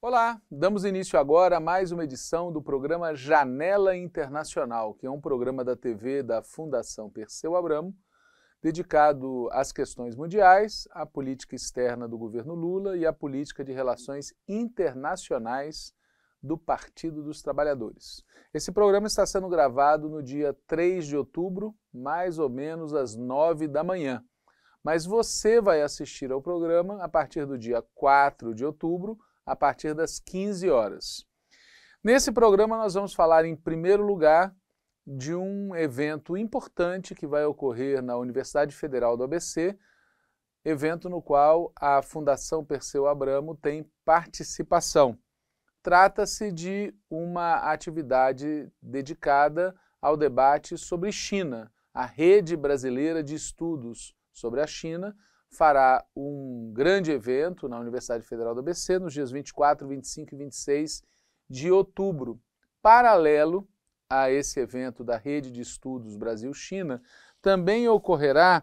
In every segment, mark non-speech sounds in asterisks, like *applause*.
Olá, damos início agora a mais uma edição do programa Janela Internacional, que é um programa da TV da Fundação Perseu Abramo, dedicado às questões mundiais, à política externa do governo Lula e à política de relações internacionais do Partido dos Trabalhadores. Esse programa está sendo gravado no dia 3 de outubro, mais ou menos às 9 da manhã. Mas você vai assistir ao programa a partir do dia 4 de outubro, a partir das 15 horas. Nesse programa, nós vamos falar, em primeiro lugar, de um evento importante que vai ocorrer na Universidade Federal do ABC, evento no qual a Fundação Perseu Abramo tem participação. Trata-se de uma atividade dedicada ao debate sobre China, a rede brasileira de estudos sobre a China, fará um grande evento na Universidade Federal do ABC nos dias 24, 25 e 26 de outubro. Paralelo a esse evento da Rede de Estudos Brasil-China, também ocorrerá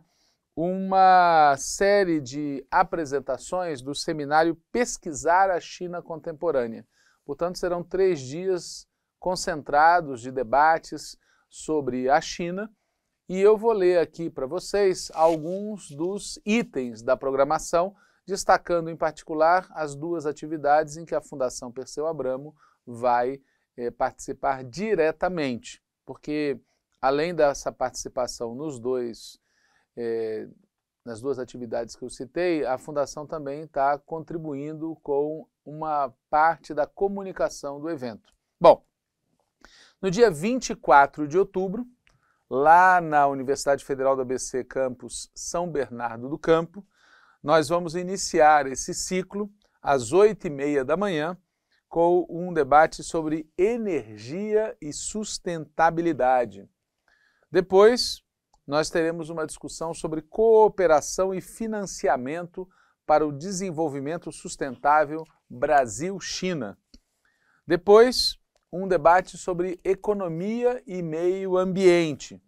uma série de apresentações do seminário Pesquisar a China Contemporânea. Portanto, serão três dias concentrados de debates sobre a China e eu vou ler aqui para vocês alguns dos itens da programação, destacando em particular as duas atividades em que a Fundação Perseu Abramo vai eh, participar diretamente, porque além dessa participação nos dois, eh, nas duas atividades que eu citei, a Fundação também está contribuindo com uma parte da comunicação do evento. Bom, no dia 24 de outubro, lá na Universidade Federal da BC Campus São Bernardo do Campo. Nós vamos iniciar esse ciclo às oito e meia da manhã com um debate sobre energia e sustentabilidade. Depois, nós teremos uma discussão sobre cooperação e financiamento para o desenvolvimento sustentável Brasil-China. Depois, um debate sobre economia e meio ambiente.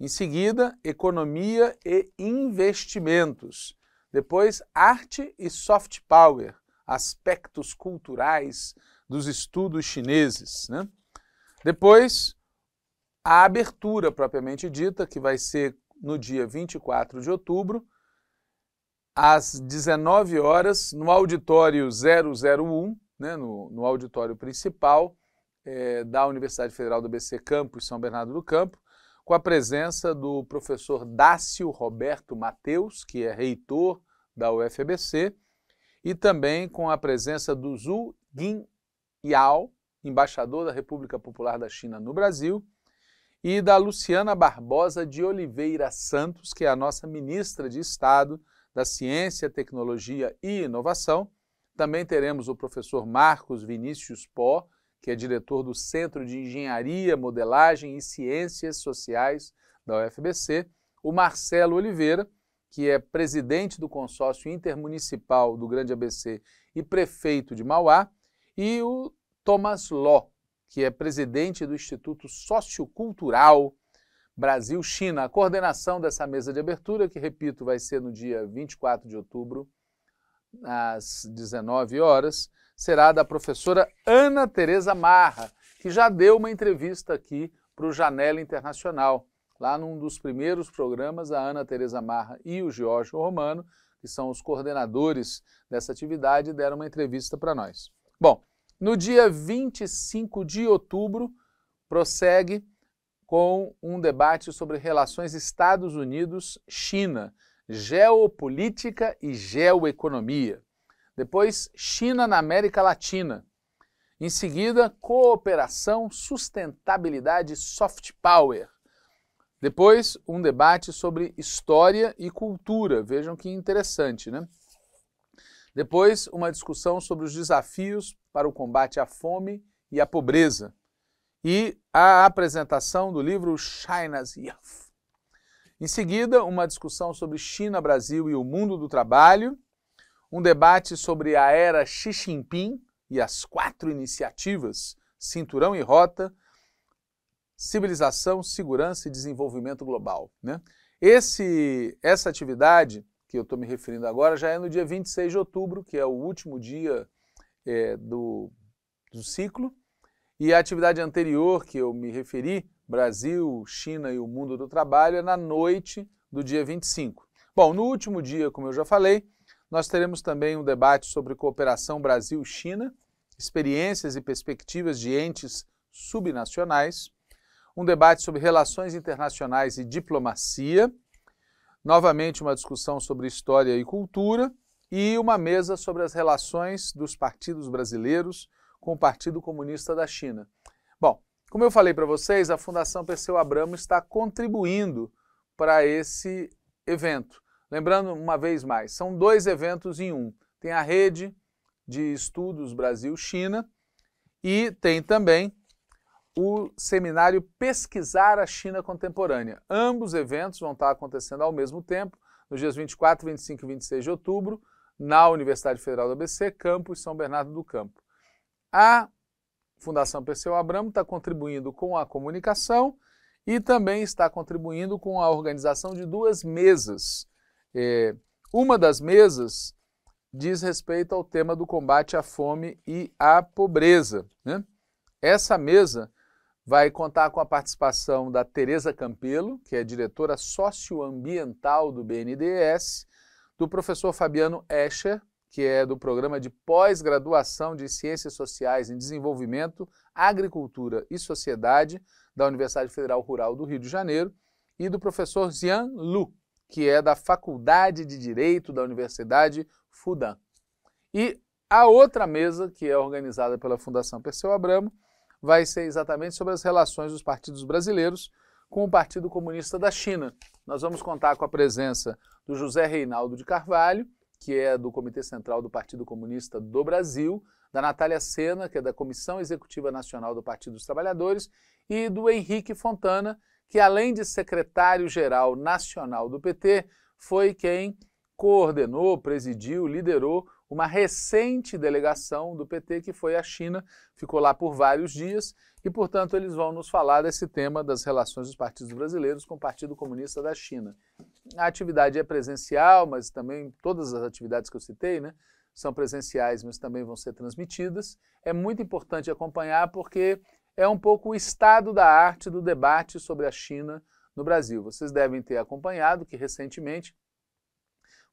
Em seguida, economia e investimentos. Depois, arte e soft power, aspectos culturais dos estudos chineses. Né? Depois, a abertura propriamente dita, que vai ser no dia 24 de outubro, às 19 horas, no auditório 001, né, no, no auditório principal, é, da Universidade Federal do BC Campus São Bernardo do Campo, com a presença do professor Dácio Roberto Mateus, que é reitor da UFBC, e também com a presença do Zhu Jin Yao, embaixador da República Popular da China no Brasil, e da Luciana Barbosa de Oliveira Santos, que é a nossa ministra de Estado da Ciência, Tecnologia e Inovação. Também teremos o professor Marcos Vinícius Pó, que é diretor do Centro de Engenharia, Modelagem e Ciências Sociais da UFBC, o Marcelo Oliveira, que é presidente do consórcio intermunicipal do Grande ABC e prefeito de Mauá, e o Thomas Ló, que é presidente do Instituto Sociocultural Brasil-China. A coordenação dessa mesa de abertura, que repito, vai ser no dia 24 de outubro, às 19 horas, será da professora Ana Teresa Marra, que já deu uma entrevista aqui para o Janela Internacional. Lá num dos primeiros programas, a Ana Teresa Marra e o Giorgio Romano, que são os coordenadores dessa atividade, deram uma entrevista para nós. Bom, no dia 25 de outubro, prossegue com um debate sobre relações Estados Unidos-China, geopolítica e geoeconomia. Depois, China na América Latina. Em seguida, cooperação, sustentabilidade e soft power. Depois, um debate sobre história e cultura. Vejam que interessante, né? Depois, uma discussão sobre os desafios para o combate à fome e à pobreza. E a apresentação do livro China's Youth. Em seguida, uma discussão sobre China, Brasil e o mundo do trabalho um debate sobre a era Xi Jinping e as quatro iniciativas Cinturão e Rota, Civilização, Segurança e Desenvolvimento Global. Né? Esse, essa atividade que eu estou me referindo agora já é no dia 26 de outubro, que é o último dia é, do, do ciclo, e a atividade anterior que eu me referi, Brasil, China e o Mundo do Trabalho, é na noite do dia 25. Bom, no último dia, como eu já falei, nós teremos também um debate sobre cooperação Brasil-China, experiências e perspectivas de entes subnacionais, um debate sobre relações internacionais e diplomacia, novamente uma discussão sobre história e cultura e uma mesa sobre as relações dos partidos brasileiros com o Partido Comunista da China. Bom, como eu falei para vocês, a Fundação Perseu Abramo está contribuindo para esse evento. Lembrando uma vez mais, são dois eventos em um. Tem a rede de estudos Brasil-China e tem também o seminário Pesquisar a China Contemporânea. Ambos eventos vão estar acontecendo ao mesmo tempo, nos dias 24, 25 e 26 de outubro, na Universidade Federal do ABC, campus São Bernardo do Campo. A Fundação Perseu Abramo está contribuindo com a comunicação e também está contribuindo com a organização de duas mesas é, uma das mesas diz respeito ao tema do combate à fome e à pobreza. Né? Essa mesa vai contar com a participação da Tereza Campelo, que é diretora socioambiental do BNDES, do professor Fabiano Escher, que é do programa de pós-graduação de Ciências Sociais em Desenvolvimento, Agricultura e Sociedade da Universidade Federal Rural do Rio de Janeiro, e do professor Zian Lu, que é da Faculdade de Direito da Universidade Fudan. E a outra mesa, que é organizada pela Fundação Perseu Abramo, vai ser exatamente sobre as relações dos partidos brasileiros com o Partido Comunista da China. Nós vamos contar com a presença do José Reinaldo de Carvalho, que é do Comitê Central do Partido Comunista do Brasil, da Natália Sena, que é da Comissão Executiva Nacional do Partido dos Trabalhadores, e do Henrique Fontana, que além de secretário-geral nacional do PT, foi quem coordenou, presidiu, liderou uma recente delegação do PT que foi à China, ficou lá por vários dias e, portanto, eles vão nos falar desse tema das relações dos partidos brasileiros com o Partido Comunista da China. A atividade é presencial, mas também todas as atividades que eu citei, né, são presenciais, mas também vão ser transmitidas. É muito importante acompanhar porque é um pouco o estado da arte do debate sobre a China no Brasil. Vocês devem ter acompanhado que recentemente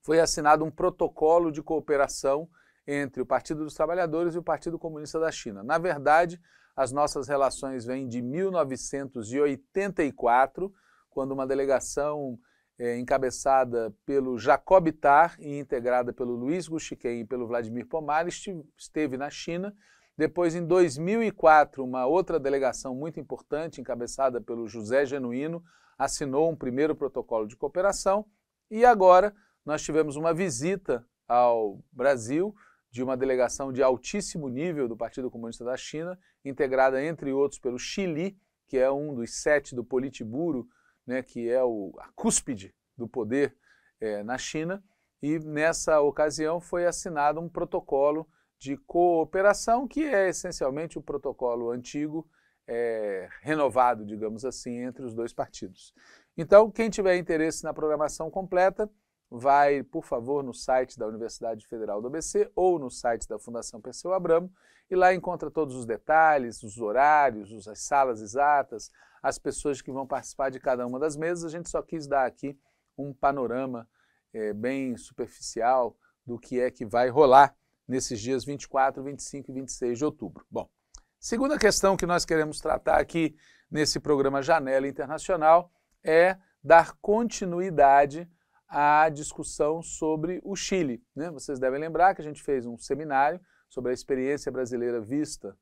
foi assinado um protocolo de cooperação entre o Partido dos Trabalhadores e o Partido Comunista da China. Na verdade, as nossas relações vêm de 1984, quando uma delegação é, encabeçada pelo Jacob Tar e integrada pelo Luiz Guxiquem e pelo Vladimir Pomar esteve na China depois, em 2004, uma outra delegação muito importante, encabeçada pelo José Genuíno, assinou um primeiro protocolo de cooperação. E agora nós tivemos uma visita ao Brasil de uma delegação de altíssimo nível do Partido Comunista da China, integrada, entre outros, pelo Chile, que é um dos sete do Politburo, né, que é o, a cúspide do poder é, na China. E nessa ocasião foi assinado um protocolo de cooperação, que é essencialmente o protocolo antigo, é, renovado, digamos assim, entre os dois partidos. Então, quem tiver interesse na programação completa, vai, por favor, no site da Universidade Federal do ABC ou no site da Fundação Perseu Abramo e lá encontra todos os detalhes, os horários, as salas exatas, as pessoas que vão participar de cada uma das mesas. A gente só quis dar aqui um panorama é, bem superficial do que é que vai rolar nesses dias 24, 25 e 26 de outubro. Bom, segunda questão que nós queremos tratar aqui nesse programa Janela Internacional é dar continuidade à discussão sobre o Chile. Né? Vocês devem lembrar que a gente fez um seminário sobre a experiência brasileira vista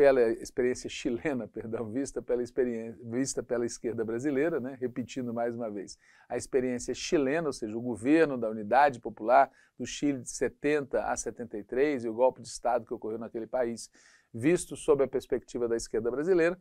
pela experiência chilena, *laughs* perdão, vista pela, experiência, vista pela esquerda brasileira, né? repetindo mais uma vez, a experiência chilena, ou seja, o governo da Unidade Popular do Chile de 70 a 73 e o golpe de Estado que ocorreu naquele país, visto sob a perspectiva da esquerda brasileira.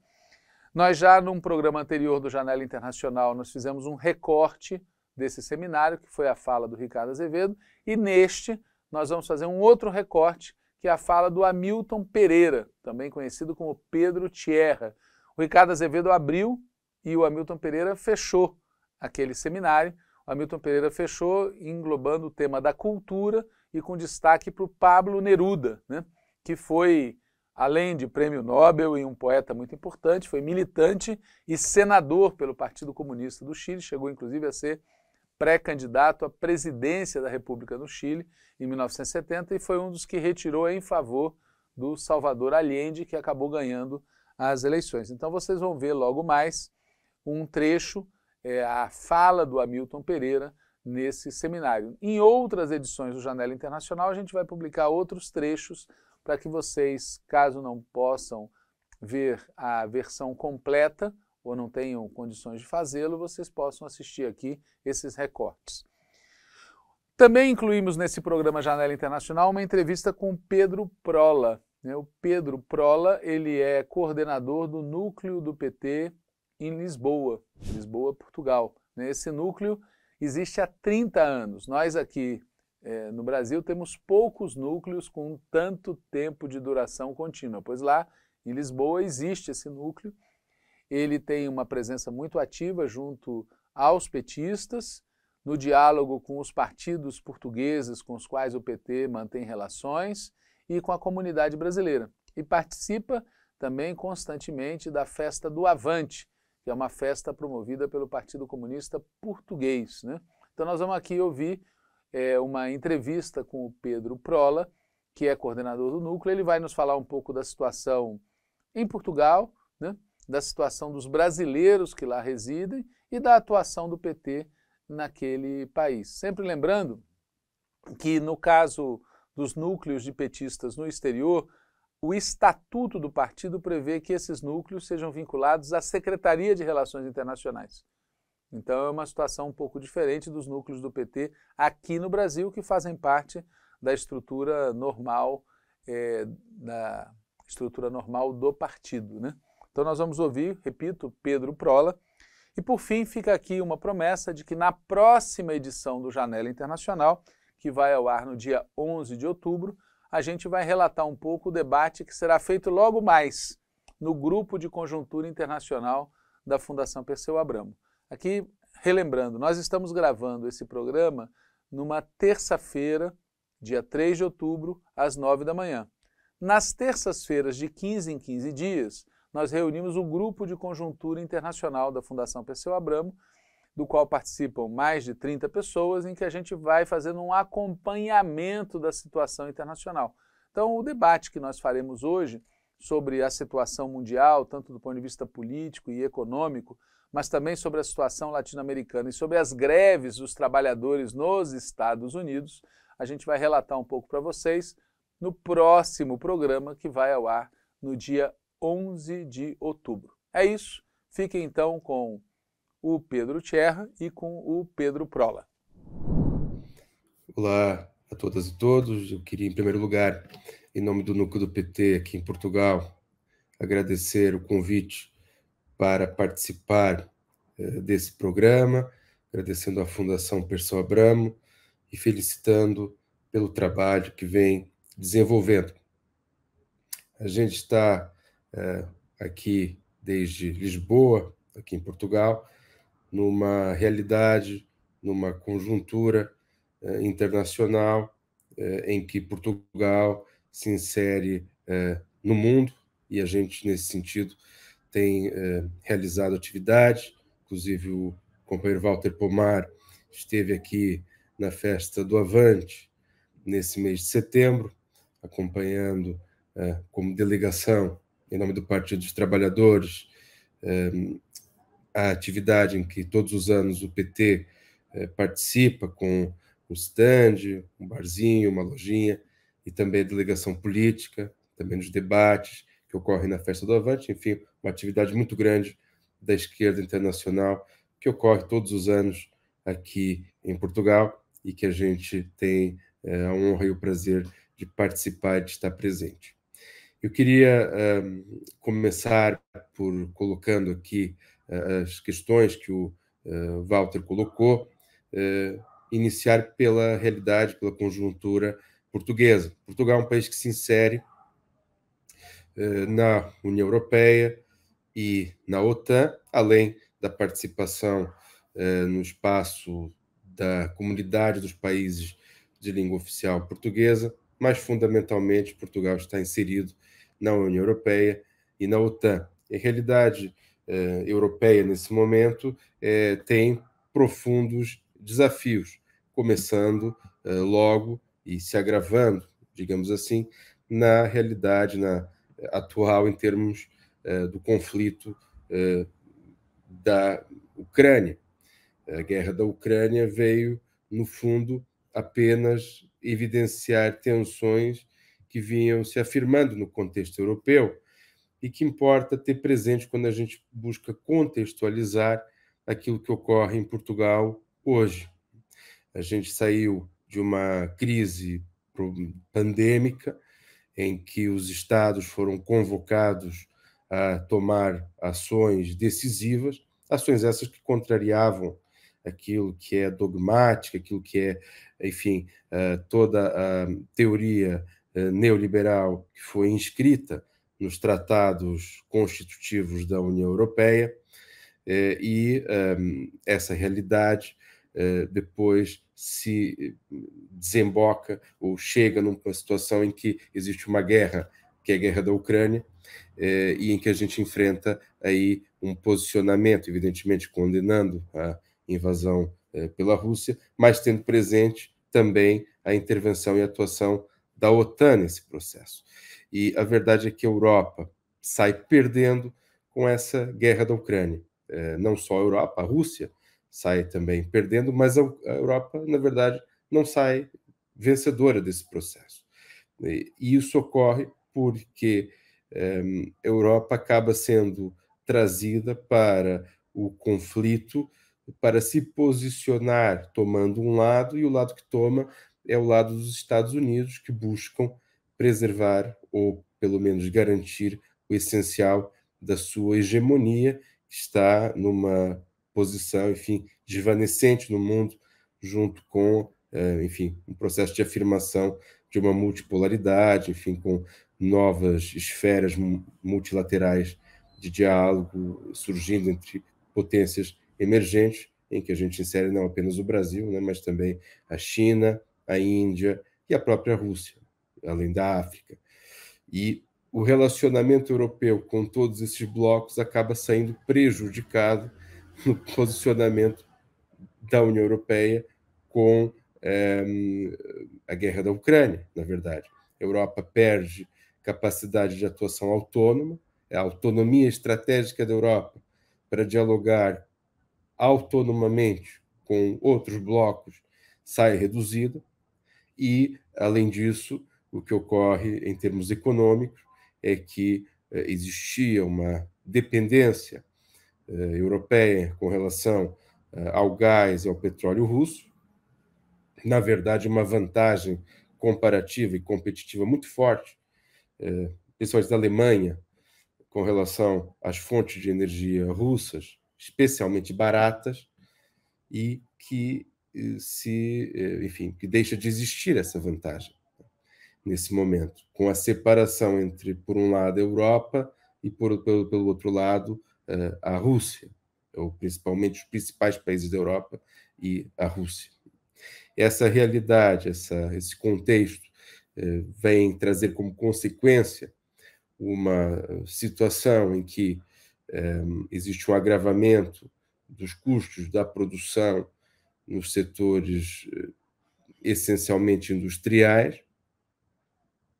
Nós já num programa anterior do Janela Internacional, nós fizemos um recorte desse seminário, que foi a fala do Ricardo Azevedo, e neste nós vamos fazer um outro recorte que é a fala do Hamilton Pereira, também conhecido como Pedro Tierra. O Ricardo Azevedo abriu e o Hamilton Pereira fechou aquele seminário. O Hamilton Pereira fechou englobando o tema da cultura e com destaque para o Pablo Neruda, né? que foi, além de prêmio Nobel e um poeta muito importante, foi militante e senador pelo Partido Comunista do Chile, chegou inclusive a ser pré-candidato à presidência da República no Chile em 1970 e foi um dos que retirou em favor do Salvador Allende, que acabou ganhando as eleições. Então vocês vão ver logo mais um trecho, é, a fala do Hamilton Pereira nesse seminário. Em outras edições do Janela Internacional, a gente vai publicar outros trechos para que vocês, caso não possam ver a versão completa, ou não tenham condições de fazê-lo, vocês possam assistir aqui esses recortes. Também incluímos nesse programa Janela Internacional uma entrevista com Pedro Prola. Né? O Pedro Prola ele é coordenador do núcleo do PT em Lisboa, Lisboa, Portugal. Né? Esse núcleo existe há 30 anos. Nós aqui é, no Brasil temos poucos núcleos com tanto tempo de duração contínua, pois lá em Lisboa existe esse núcleo ele tem uma presença muito ativa junto aos petistas, no diálogo com os partidos portugueses com os quais o PT mantém relações e com a comunidade brasileira. E participa também constantemente da festa do Avante, que é uma festa promovida pelo Partido Comunista Português. Né? Então, nós vamos aqui ouvir é, uma entrevista com o Pedro Prola, que é coordenador do núcleo. Ele vai nos falar um pouco da situação em Portugal, né? da situação dos brasileiros que lá residem e da atuação do PT naquele país. Sempre lembrando que, no caso dos núcleos de petistas no exterior, o estatuto do partido prevê que esses núcleos sejam vinculados à Secretaria de Relações Internacionais. Então é uma situação um pouco diferente dos núcleos do PT aqui no Brasil, que fazem parte da estrutura normal, é, da estrutura normal do partido. Né? Então nós vamos ouvir, repito, Pedro Prola. E por fim, fica aqui uma promessa de que na próxima edição do Janela Internacional, que vai ao ar no dia 11 de outubro, a gente vai relatar um pouco o debate que será feito logo mais no grupo de conjuntura internacional da Fundação Perseu Abramo. Aqui, relembrando, nós estamos gravando esse programa numa terça-feira, dia 3 de outubro, às 9 da manhã. Nas terças-feiras de 15 em 15 dias, nós reunimos o grupo de conjuntura internacional da Fundação Perseu Abramo, do qual participam mais de 30 pessoas, em que a gente vai fazendo um acompanhamento da situação internacional. Então, o debate que nós faremos hoje sobre a situação mundial, tanto do ponto de vista político e econômico, mas também sobre a situação latino-americana e sobre as greves dos trabalhadores nos Estados Unidos, a gente vai relatar um pouco para vocês no próximo programa que vai ao ar no dia 11 de outubro. É isso. Fiquem então com o Pedro Tierra e com o Pedro Prola. Olá a todas e todos. Eu queria, em primeiro lugar, em nome do núcleo do PT aqui em Portugal, agradecer o convite para participar eh, desse programa, agradecendo à Fundação Perseu Abramo e felicitando pelo trabalho que vem desenvolvendo. A gente está eh, aqui desde Lisboa, aqui em Portugal, numa realidade, numa conjuntura eh, internacional eh, em que Portugal se insere no mundo e a gente, nesse sentido, tem realizado atividade, inclusive o companheiro Walter Pomar esteve aqui na festa do Avante nesse mês de setembro, acompanhando como delegação em nome do Partido dos Trabalhadores, eh, a atividade em que todos os anos o PT eh, participa com um stand, um barzinho, uma lojinha, e também a delegação política, também nos debates que ocorrem na Festa do Avante, enfim, uma atividade muito grande da esquerda internacional que ocorre todos os anos aqui em Portugal e que a gente tem eh, a honra e o prazer de participar e de estar presente. Eu queria um, começar por colocando aqui uh, as questões que o uh, Walter colocou, uh, iniciar pela realidade, pela conjuntura portuguesa. Portugal é um país que se insere na União Europeia e na OTAN, além da participação no espaço da comunidade dos países de língua oficial portuguesa, mas fundamentalmente Portugal está inserido na União Europeia e na OTAN. A realidade eh, europeia, nesse momento, eh, tem profundos desafios, começando eh, logo e se agravando, digamos assim, na realidade na, atual em termos do conflito da Ucrânia. A guerra da Ucrânia veio, no fundo, apenas evidenciar tensões que vinham se afirmando no contexto europeu e que importa ter presente quando a gente busca contextualizar aquilo que ocorre em Portugal hoje. A gente saiu de uma crise pandêmica em que os estados foram convocados a tomar ações decisivas, ações essas que contrariavam aquilo que é dogmática, aquilo que é, enfim, eh, toda a teoria eh, neoliberal que foi inscrita nos tratados constitutivos da União Europeia, eh, e eh, essa realidade depois se desemboca ou chega numa situação em que existe uma guerra, que é a guerra da Ucrânia, e em que a gente enfrenta aí um posicionamento, evidentemente condenando a invasão pela Rússia, mas tendo presente também a intervenção e atuação da OTAN nesse processo. E a verdade é que a Europa sai perdendo com essa guerra da Ucrânia. É, não só a Europa, a Rússia sai também perdendo, mas a, a Europa, na verdade, não sai vencedora desse processo. E, e isso ocorre porque é, a Europa acaba sendo trazida para o conflito para se posicionar tomando um lado e o lado que toma é o lado dos Estados Unidos, que buscam preservar ou pelo menos garantir o essencial da sua hegemonia, que está numa posição, enfim, desvanecente no mundo, junto com, eh, enfim, um processo de afirmação de uma multipolaridade, enfim, com novas esferas multilaterais de diálogo surgindo entre potências emergentes, em que a gente insere não apenas o Brasil, né, mas também a China, a Índia e a própria Rússia, além da África. E o relacionamento europeu com todos esses blocos acaba saindo prejudicado no posicionamento da União Europeia com é, a guerra da Ucrânia, na verdade. A Europa perde capacidade de atuação autônoma, é a autonomia estratégica da Europa para dialogar autonomamente com outros blocos sai reduzida, e, além disso, o que ocorre em termos econômicos é que eh, existia uma dependência eh, europeia com relação eh, ao gás e ao petróleo russo. Na verdade, uma vantagem comparativa e competitiva muito forte, eh, principalmente da Alemanha, com relação às fontes de energia russas, especialmente baratas, e que se, eh, enfim, que deixa de existir essa vantagem né, nesse momento, com a separação entre, por um lado, a Europa e, por, pelo, pelo outro lado, eh, a Rússia, é ou principalmente os principais países da Europa e a Rússia. Essa realidade, essa, esse contexto, eh, vem trazer como consequência uma situação em que existe um agravamento dos custos da produção nos setores eh, essencialmente industriais,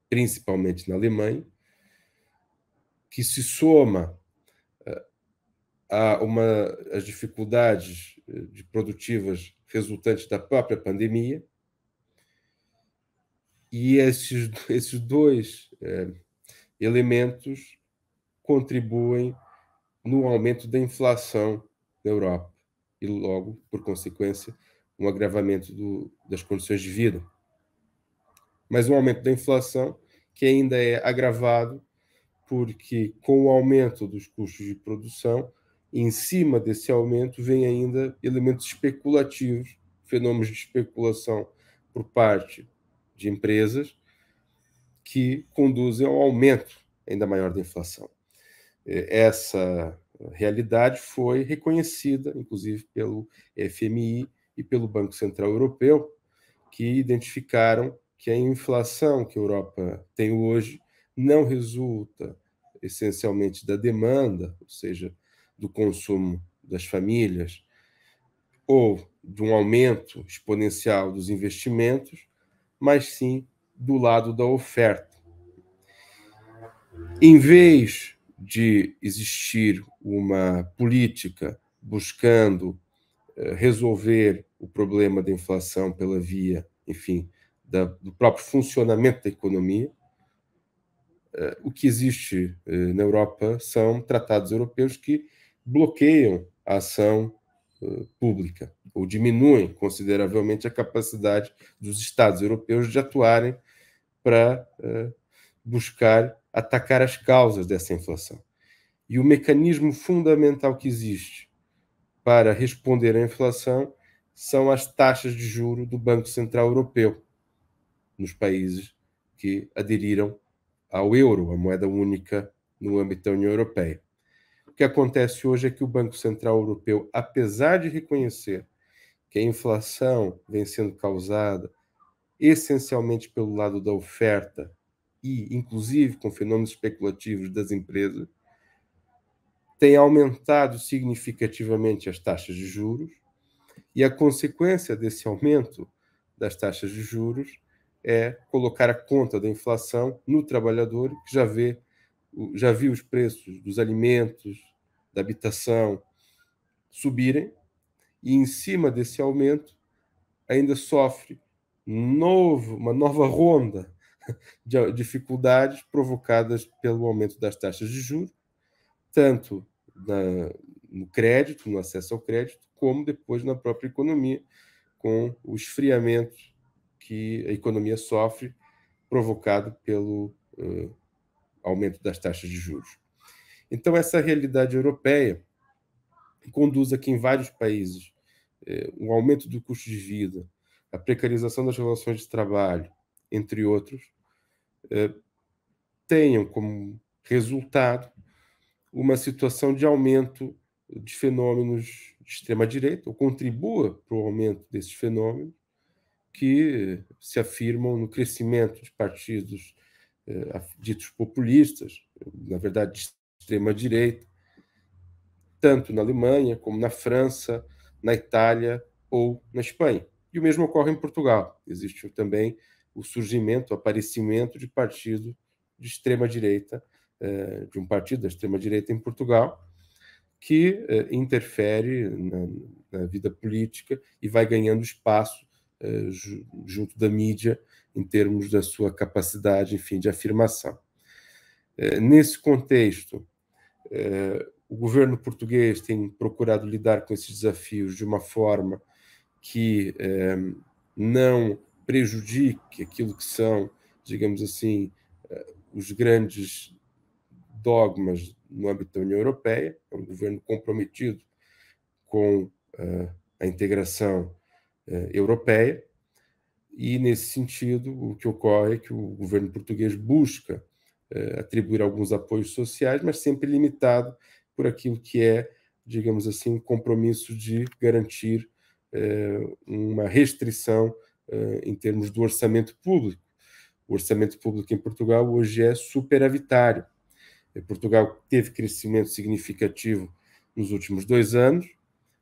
principalmente na Alemanha, que se soma eh, a uma as dificuldades eh, produtivas resultantes da própria pandemia e esses, esses dois é, elementos contribuem no aumento da inflação na Europa e, logo, por consequência, um agravamento do, das condições de vida. Mas um aumento da inflação que ainda é agravado porque, com o aumento dos custos de produção, em cima desse aumento vem ainda elementos especulativos, fenômenos de especulação por parte de empresas que conduzem ao aumento ainda maior da inflação. É, essa realidade foi reconhecida, inclusive pelo eh, FMI e pelo Banco Central Europeu, que identificaram que a inflação que a Europa tem hoje não resulta essencialmente da demanda, ou seja, do consumo das famílias, ou de um aumento exponencial dos investimentos, mas sim do lado da oferta. Em vez de existir uma política buscando eh, resolver o problema da inflação pela via, enfim, da, do próprio funcionamento da economia. Eh, o que existe eh, na Europa são tratados europeus que bloqueiam a ação pública ou diminuem consideravelmente a capacidade dos Estados europeus de atuarem para buscar atacar as causas dessa inflação. E o mecanismo fundamental que existe para responder à inflação são as taxas de juro do Banco Central Europeu nos países que aderiram ao euro, a moeda única no âmbito da União Europeia. O que acontece hoje é que o Banco Central Europeu, apesar de reconhecer que a inflação vem sendo causada essencialmente pelo lado da oferta e, inclusive, com fenômenos especulativos das empresas, tem aumentado significativamente as taxas de juros, e a consequência desse aumento das taxas de juros é colocar a conta da inflação no trabalhador, que já vê já viu os preços dos alimentos, da habitação subirem, e em cima desse aumento ainda sofre novo, uma nova ronda *laughs* de dificuldades provocadas pelo aumento das taxas de juros, tanto na, no crédito, no acesso ao crédito, como depois na própria economia, com o esfriamento que a economia sofre provocado pelo uh, aumento das taxas de juros. Então, essa realidade europeia conduz a que em vários países eh, um aumento do custo de vida, a precarização das relações de trabalho, entre outros, eh, tenham como resultado uma situação de aumento de fenômenos de extrema-direita, ou contribua para o aumento desses fenômenos, que se afirmam no crescimento de partidos eh, ditos populistas, na verdade de extrema-direita, tanto na Alemanha como na França, na Itália ou na Espanha. E o mesmo ocorre em Portugal. Existe também o surgimento, o aparecimento de partido de extrema-direita, eh, de um partido da extrema-direita em Portugal, que eh, interfere na, na, vida política e vai ganhando espaço eh, junto da mídia em termos da sua capacidade, enfim, de afirmação. Nesse contexto, o governo português tem procurado lidar com esses desafios de uma forma que não prejudique aquilo que são, digamos assim, eh, os grandes dogmas no âmbito da União Europeia, é um governo comprometido com eh, a integração eh, europeia, e nesse sentido o que ocorre é que o governo português busca atribuir alguns apoios sociais, mas sempre limitado por aquilo que é, digamos assim, o um compromisso de garantir uma restrição eh, em termos do orçamento público. O orçamento público em Portugal hoje é superavitário. Eh, Portugal teve crescimento significativo nos últimos dois anos,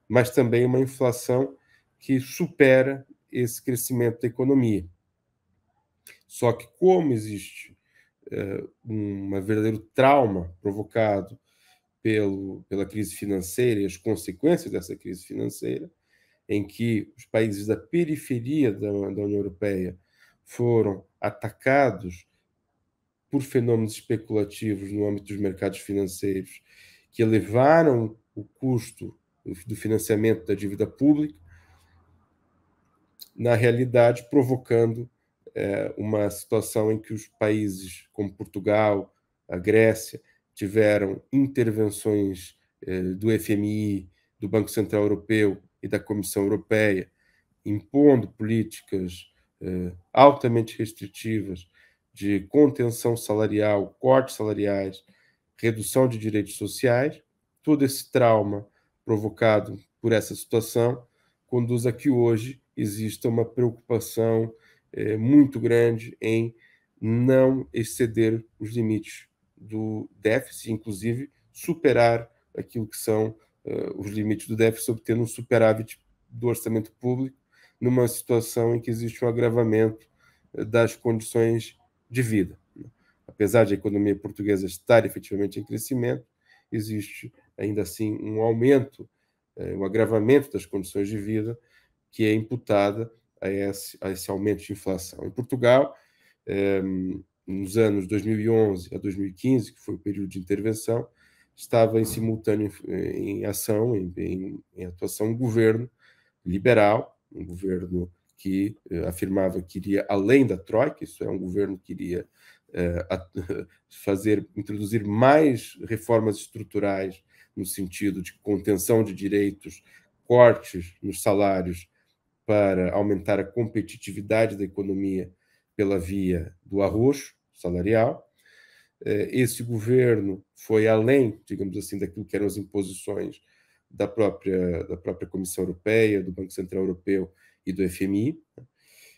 mas também uma inflação que supera esse crescimento da economia. Só que, como existe uh, eh, um verdadeiro trauma provocado pelo, pela crise financeira e as consequências dessa crise financeira, em que os países da periferia da, da União Europeia foram atacados por fenômenos especulativos no âmbito dos mercados financeiros que elevaram o custo do financiamento da dívida pública, na realidade provocando é, uma situação em que os países como Portugal, a Grécia, tiveram intervenções é, do FMI, do Banco Central Europeu, e da Comissão Europeia, impondo políticas eh, altamente restritivas de contenção salarial, cortes salariais, redução de direitos sociais, todo esse trauma provocado por essa situação conduz a que hoje exista uma preocupação eh, muito grande em não exceder os limites do déficit, inclusive superar aquilo que são uh, os limites do déficit, obtendo um superávit do orçamento público numa situação em que existe um agravamento eh, das condições de vida. Apesar de a economia portuguesa estar efetivamente em crescimento, existe ainda assim um aumento, eh, um agravamento das condições de vida que é imputada a esse, a esse aumento de inflação. Em Portugal, nos anos 2011 a 2015, que foi o período de intervenção, estava em simultâneo em, eh, em ação, em, em, em, atuação, um governo liberal, um governo que eh, afirmava que iria além da Troika, isso é, um governo que iria eh, *laughs* fazer, introduzir mais reformas estruturais no sentido de contenção de direitos, cortes nos salários para aumentar a competitividade da economia pela via do arroxo salarial, eh, esse governo foi além, digamos assim, daquilo que eram as imposições da própria, da própria Comissão Europeia, do Banco Central Europeu e do FMI. Né?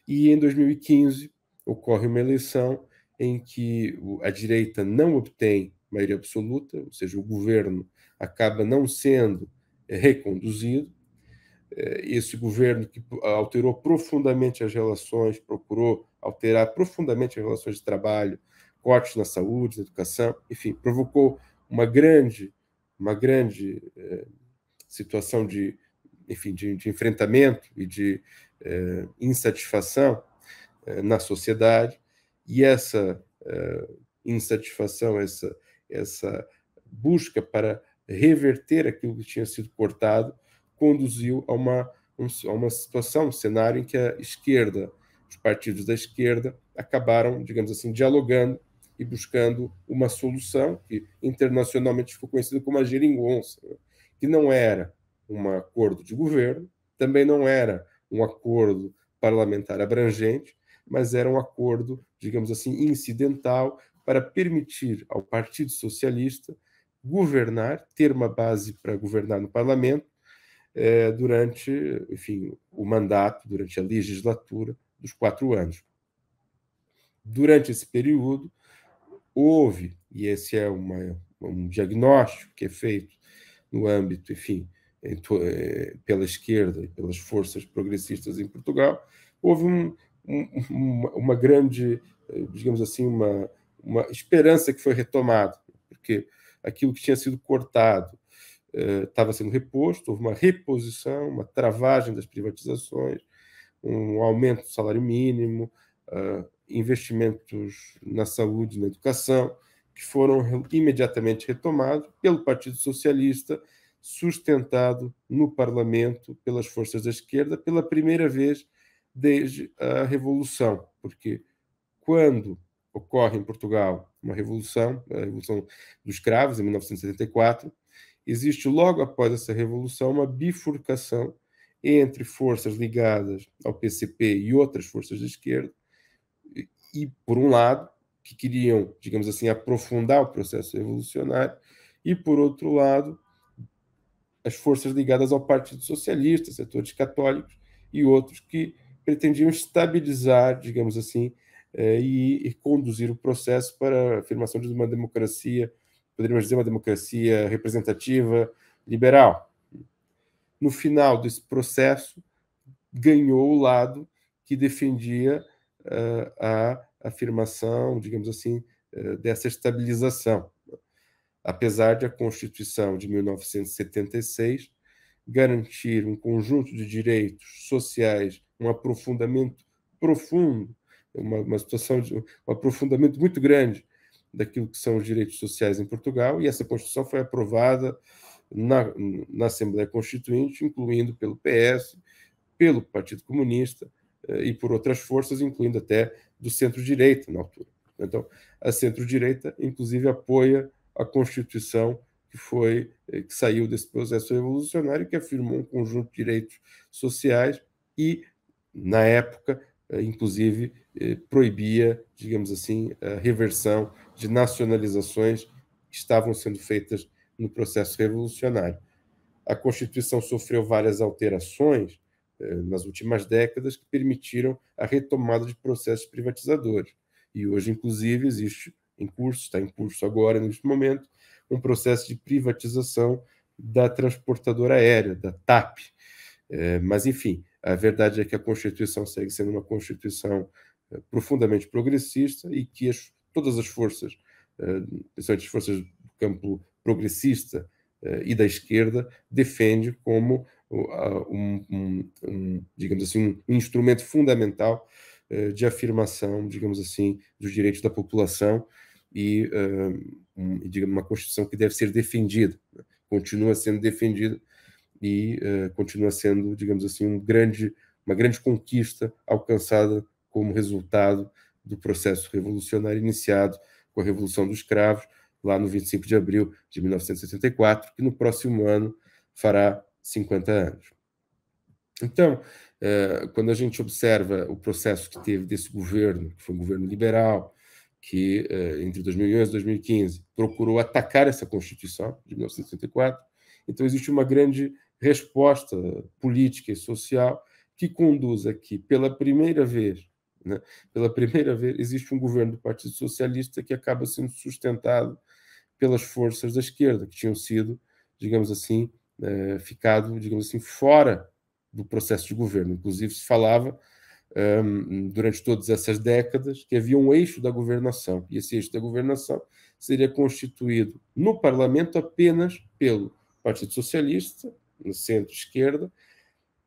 E em 2015 ocorre uma eleição em que a direita não obtém maioria absoluta, ou seja, o governo acaba não sendo eh, reconduzido. Eh, esse governo que alterou profundamente as relações, procurou alterar profundamente as relações de trabalho cortes na saúde, na educação, enfim, provocou uma grande, uma grande eh, situação de, enfim, de, de, enfrentamento e de eh, insatisfação eh, na sociedade, e essa insatisfação, essa, essa busca para reverter aquilo que tinha sido cortado, conduziu a uma, a uma situação, um cenário em que a esquerda, os partidos da esquerda, acabaram, digamos assim, dialogando e buscando uma solução que internacionalmente ficou conhecida como a geringonça, né? que não era um acordo de governo, também não era um acordo parlamentar abrangente, mas era um acordo, digamos assim, incidental para permitir ao Partido Socialista governar, ter uma base para governar no parlamento eh, durante, enfim, o mandato, durante a legislatura dos quatro anos. Durante esse período, houve, e esse é uma, um diagnóstico que é feito no âmbito, enfim, eh, pela esquerda e pelas forças progressistas em Portugal, houve um, um, uma, uma, grande, eh, digamos assim, uma, uma esperança que foi retomada, porque aquilo que tinha sido cortado eh, estava uh, sendo reposto, houve uma reposição, uma travagem das privatizações, um aumento do salário mínimo, uh, investimentos na saúde, na educação, que foram imediatamente retomados pelo Partido Socialista, sustentado no parlamento pelas forças da esquerda pela primeira vez desde a Revolução, porque quando ocorre em Portugal uma revolução, a Revolução dos Cravos, em 1974, existe logo após essa revolução uma bifurcação entre forças ligadas ao PCP e outras forças de esquerda, e, por um lado, que queriam, digamos assim, aprofundar o processo revolucionário, e, por outro lado, as forças ligadas ao Partido Socialista, setores católicos e outros que pretendiam estabilizar, digamos assim, eh, e, e conduzir o processo para a afirmação de uma democracia, poderíamos dizer, uma democracia representativa liberal. No final desse processo, ganhou o lado que defendia a afirmação, digamos assim, eh, dessa estabilização. Apesar de a Constituição de 1976 garantir um conjunto de direitos sociais, um aprofundamento profundo, uma, uma situação de um aprofundamento muito grande daquilo que são os direitos sociais em Portugal, e essa Constituição foi aprovada na, na Assembleia Constituinte, incluindo pelo PS, pelo Partido Comunista, eh, e por outras forças, incluindo até do centro-direita na altura. Então, a centro-direita, inclusive, apoia a Constituição que foi eh, que saiu desse processo revolucionário que afirmou um conjunto de direitos sociais e na época eh, inclusive proibia, digamos assim, a reversão de nacionalizações que estavam sendo feitas no processo revolucionário. A Constituição sofreu várias alterações eh, nas últimas décadas que permitiram a retomada de processos privatizadores. E hoje, inclusive, existe em curso, está em curso agora, neste momento, um processo de privatização da transportadora aérea, da TAP. É, mas, enfim, a verdade é que a Constituição segue sendo uma Constituição eh, profundamente progressista e que as, todas as forças, principalmente as forças do campo progressista e da esquerda, defende como um, um, um digamos assim, um instrumento fundamental uh, de afirmação, digamos assim, dos direitos da população e, eh, um, digamos, uma Constituição que deve ser defendida, né? continua sendo defendida e uh, continua sendo, digamos assim, um grande, uma grande conquista alcançada como resultado do processo revolucionário iniciado com a Revolução dos Cravos, lá no 25 de abril de 1974, que no próximo ano fará 50 anos. Então, eh, quando a gente observa o processo que teve desse governo, que foi um governo liberal, que eh, entre 2011 e 2015 procurou atacar essa Constituição de 1964, então existe uma grande resposta política e social que conduz a que, pela primeira vez, né, pela primeira vez, existe um governo do Partido Socialista que acaba sendo sustentado pelas forças da esquerda, que tinham sido, digamos assim, é, ficado, digamos assim, fora do processo de governo. Inclusive, se falava um, ehm, durante todas essas décadas que havia um eixo da governação, e esse eixo da governação seria constituído no parlamento apenas pelo Partido Socialista, no centro-esquerda,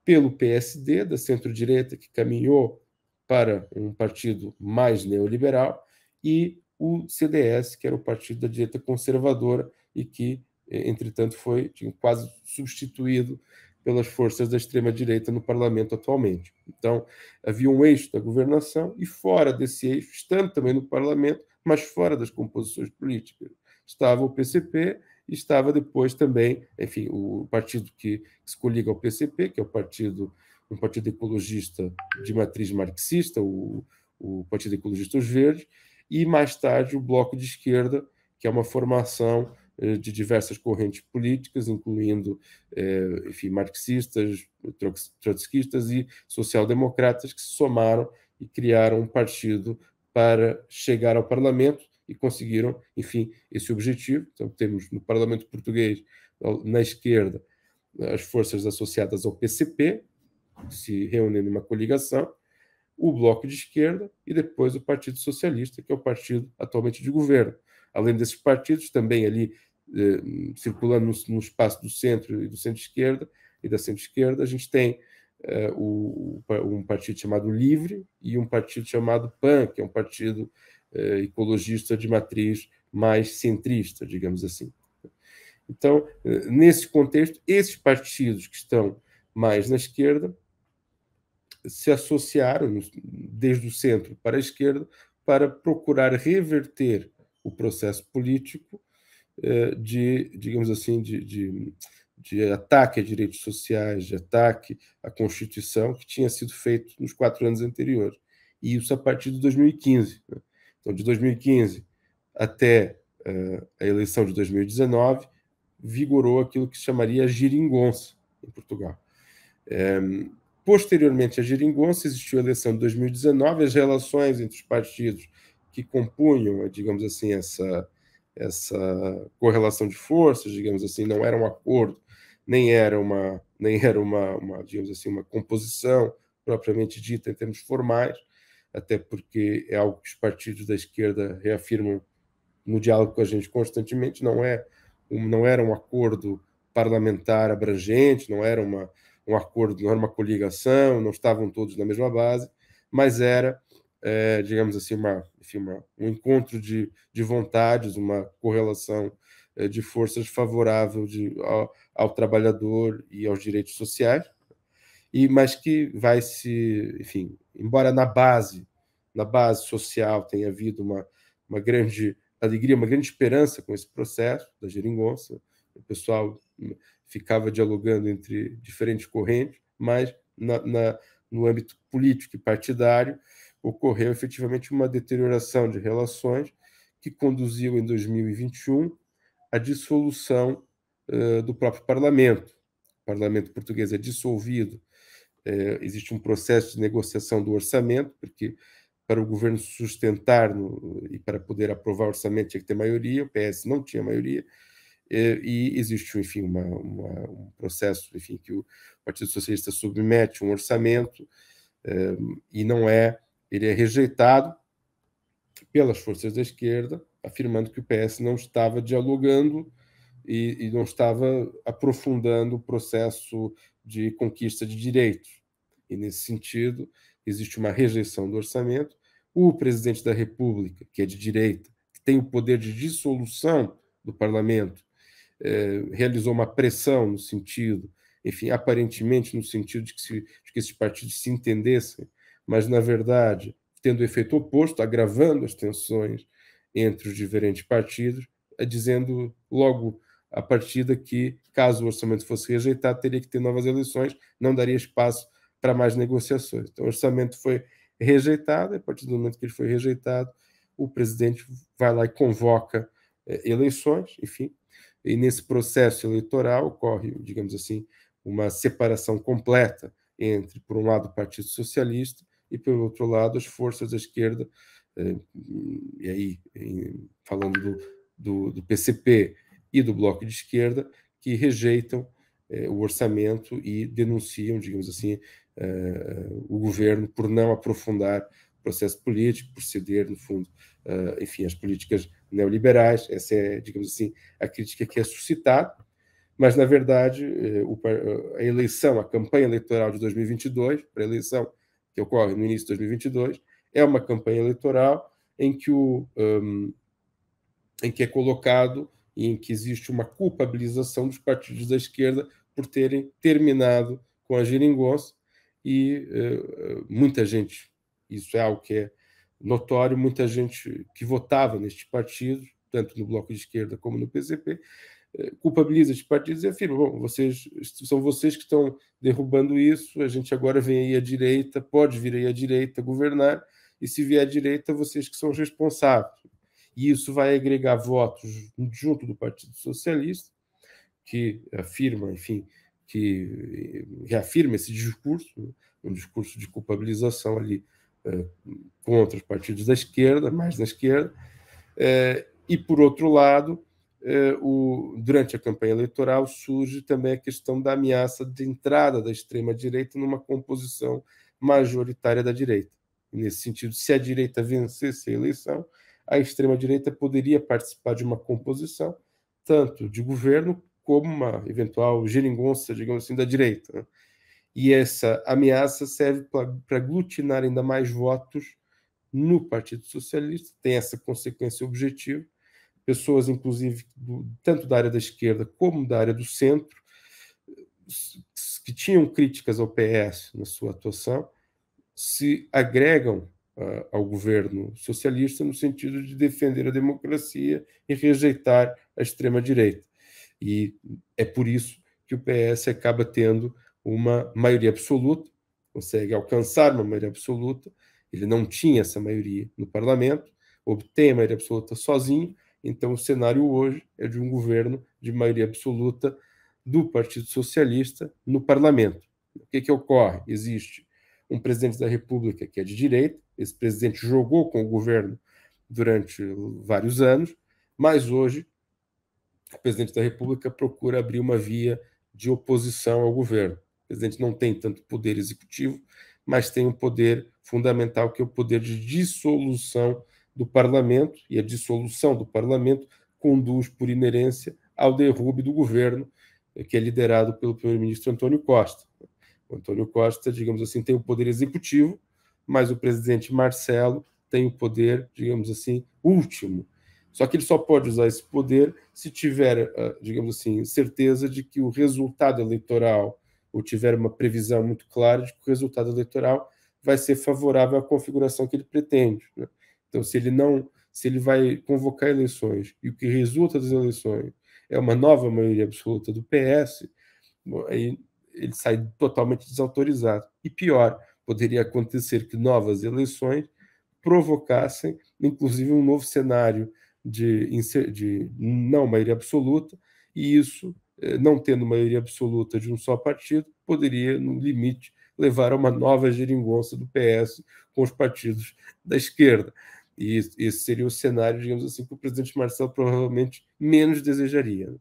pelo PSD, da centro-direita, que caminhou para um partido mais neoliberal, e o CDS, que era o partido da direita conservadora e que entretanto, foi tinha quase substituído pelas forças da extrema-direita no parlamento atualmente. Então, havia um eixo da governação e, fora desse eixo, estando também no parlamento, mas fora das composições políticas, estava o PCP e estava depois também, enfim, o partido que se coliga ao PCP, que é o partido, um partido ecologista de matriz marxista, o, o Partido Ecologista Os Verdes, e mais tarde o Bloco de Esquerda, que é uma formação eh, de diversas correntes políticas, incluindo eh, enfim, marxistas, trotskistas e social-democratas, que se somaram e criaram um partido para chegar ao parlamento e conseguiram, enfim, esse objetivo. Então, temos no parlamento português, na esquerda, as forças associadas ao PCP, que se reúnem numa coligação, o Bloco de Esquerda e depois o Partido Socialista, que é o partido atualmente de governo. Além desses partidos, também ali eh, circulando no, no, espaço do centro e do centro-esquerda e da centro-esquerda, a gente tem eh, o, um partido chamado Livre e um partido chamado PAN, que é um partido eh, ecologista de matriz mais centrista, digamos assim. Então, nesse contexto, esses partidos que estão mais na esquerda se associaram desde o centro para a esquerda para procurar reverter o processo político eh, de, digamos assim, de, de, de, ataque a direitos sociais, de ataque à Constituição, que tinha sido feito nos quatro anos anteriores. E isso a partir de 2015. Né? Então, de 2015 até uh, a eleição de 2019, vigorou aquilo que se chamaria giringonça em Portugal. É, posteriormente à giringonça, existiu a eleição de 2019, as relações entre os partidos que compunham, digamos assim, essa, essa correlação de forças, digamos assim, não era um acordo, nem era uma, nem era uma, uma digamos assim, uma composição propriamente dita em termos formais, até porque é algo que os partidos da esquerda reafirmam no diálogo com a gente constantemente, não é não era um acordo parlamentar abrangente, não era uma, um acordo, não era uma coligação, não estavam todos na mesma base, mas era é, digamos assim, uma, enfim, uma, um encontro de, de vontades, uma correlação é, de forças favorável de, ao, ao, trabalhador e aos direitos sociais, e mas que vai se, enfim, embora na base, na base social tenha havido uma, uma grande alegria, uma grande esperança com esse processo da geringonça, o pessoal hum, ficava dialogando entre diferentes correntes, mas na, na no âmbito político e partidário, ocorreu efetivamente uma deterioração de relações que conduziu em 2021 à dissolução uh, do próprio parlamento. O parlamento português é dissolvido, eh, existe um processo de negociação do orçamento, porque para o governo sustentar no, e para poder aprovar o orçamento tinha que ter maioria, o PS não tinha maioria, eh, e existe, enfim, uma, uma, um processo enfim, que o Partido Socialista submete um orçamento e não é ele é rejeitado pelas forças da esquerda, afirmando que o PS não estava dialogando e, e não estava aprofundando o processo de conquista de direitos. E, nesse sentido, existe uma rejeição do orçamento. O presidente da República, que é de direita, que tem o poder de dissolução do parlamento, eh, realizou uma pressão no sentido, enfim, aparentemente no sentido de que, se, de que esses partidos se entendessem mas na verdade tendo o efeito oposto, agravando as tensões entre os diferentes partidos, eh, dizendo logo a partida que, caso o orçamento fosse rejeitado, teria que ter novas eleições, não daria espaço para mais negociações. Então, o orçamento foi rejeitado, e a partir do momento que ele foi rejeitado, o presidente vai lá e convoca eh, eleições, enfim, e nesse processo eleitoral ocorre, digamos assim, uma separação completa entre, por um lado, o Partido Socialista e pelo outro lado as forças da esquerda, eh, e aí falando do, do, do PCP e do Bloco de Esquerda, que rejeitam eh, o orçamento e denunciam, digamos assim, eh, o governo por não aprofundar o processo político, por ceder, no fundo, enfim, as políticas neoliberais. Essa é, digamos assim, a crítica que é suscitada. Mas, na verdade, a eleição, a campanha eleitoral de 2022, para a eleição que ocorre no início de 2022, é uma campanha eleitoral em que, o, um, em que é colocado e em que existe uma culpabilização dos partidos da esquerda por terem terminado com a geringonça e uh, muita gente, isso é algo que é notório, muita gente que votava neste partido tanto no Bloco de Esquerda como no PCP, eh, culpabiliza os partidos e afirma: bom, vocês, são vocês que estão derrubando isso, a gente agora vem aí à direita, pode vir aí à direita governar, e se vier à direita, vocês que são os responsáveis. E isso vai agregar votos junto do Partido Socialista, que afirma, enfim, que eh, reafirma esse discurso, né, um discurso de culpabilização ali eh, contra os partidos da esquerda, mais da esquerda, e por outro lado, eh, o, durante a campanha eleitoral surge também a questão da ameaça de entrada da extrema-direita numa composição majoritária da direita. nesse sentido, se a direita vencesse a eleição, a extrema-direita poderia participar de uma composição, tanto de governo como uma eventual geringonça, digamos assim, da direita. Né? E essa ameaça serve para aglutinar ainda mais votos no Partido Socialista, tem essa consequência objetiva, pessoas, inclusive, do, tanto da área da esquerda como da área do centro, que tinham críticas ao PS na sua atuação, se agregam uh, ao governo socialista no sentido de defender a democracia e rejeitar a extrema-direita. E é por isso que o PS acaba tendo uma maioria absoluta, consegue alcançar uma maioria absoluta. Ele não tinha essa maioria no parlamento, obtém a maioria absoluta sozinho, então, o cenário hoje é de um governo de maioria absoluta do Partido Socialista no parlamento. O que, que ocorre? Existe um presidente da República que é de direita, esse presidente jogou com o governo durante vários anos, mas hoje o presidente da República procura abrir uma via de oposição ao governo. O presidente não tem tanto poder executivo, mas tem um poder fundamental que é o poder de dissolução do parlamento e a dissolução do parlamento conduz, por inerência, ao derrube do governo, eh, que é liderado pelo primeiro-ministro Antônio Costa. O Antônio Costa, digamos assim, tem o poder executivo, mas o presidente Marcelo tem o poder, digamos assim, último. Só que ele só pode usar esse poder se tiver, eh, digamos assim, certeza de que o resultado eleitoral, ou tiver uma previsão muito clara de que o resultado eleitoral vai ser favorável à configuração que ele pretende. Né? Então, se ele não, se ele vai convocar eleições e o que resulta das eleições é uma nova maioria absoluta do PS, bom, aí ele sai totalmente desautorizado. E pior, poderia acontecer que novas eleições provocassem, inclusive, um novo cenário de, de não maioria absoluta, e isso, eh, não tendo maioria absoluta de um só partido, poderia, no limite, levar a uma nova geringonça do PS com os partidos da esquerda. E esse seria o cenário, digamos assim, que o presidente Marcelo provavelmente menos desejaria. Né?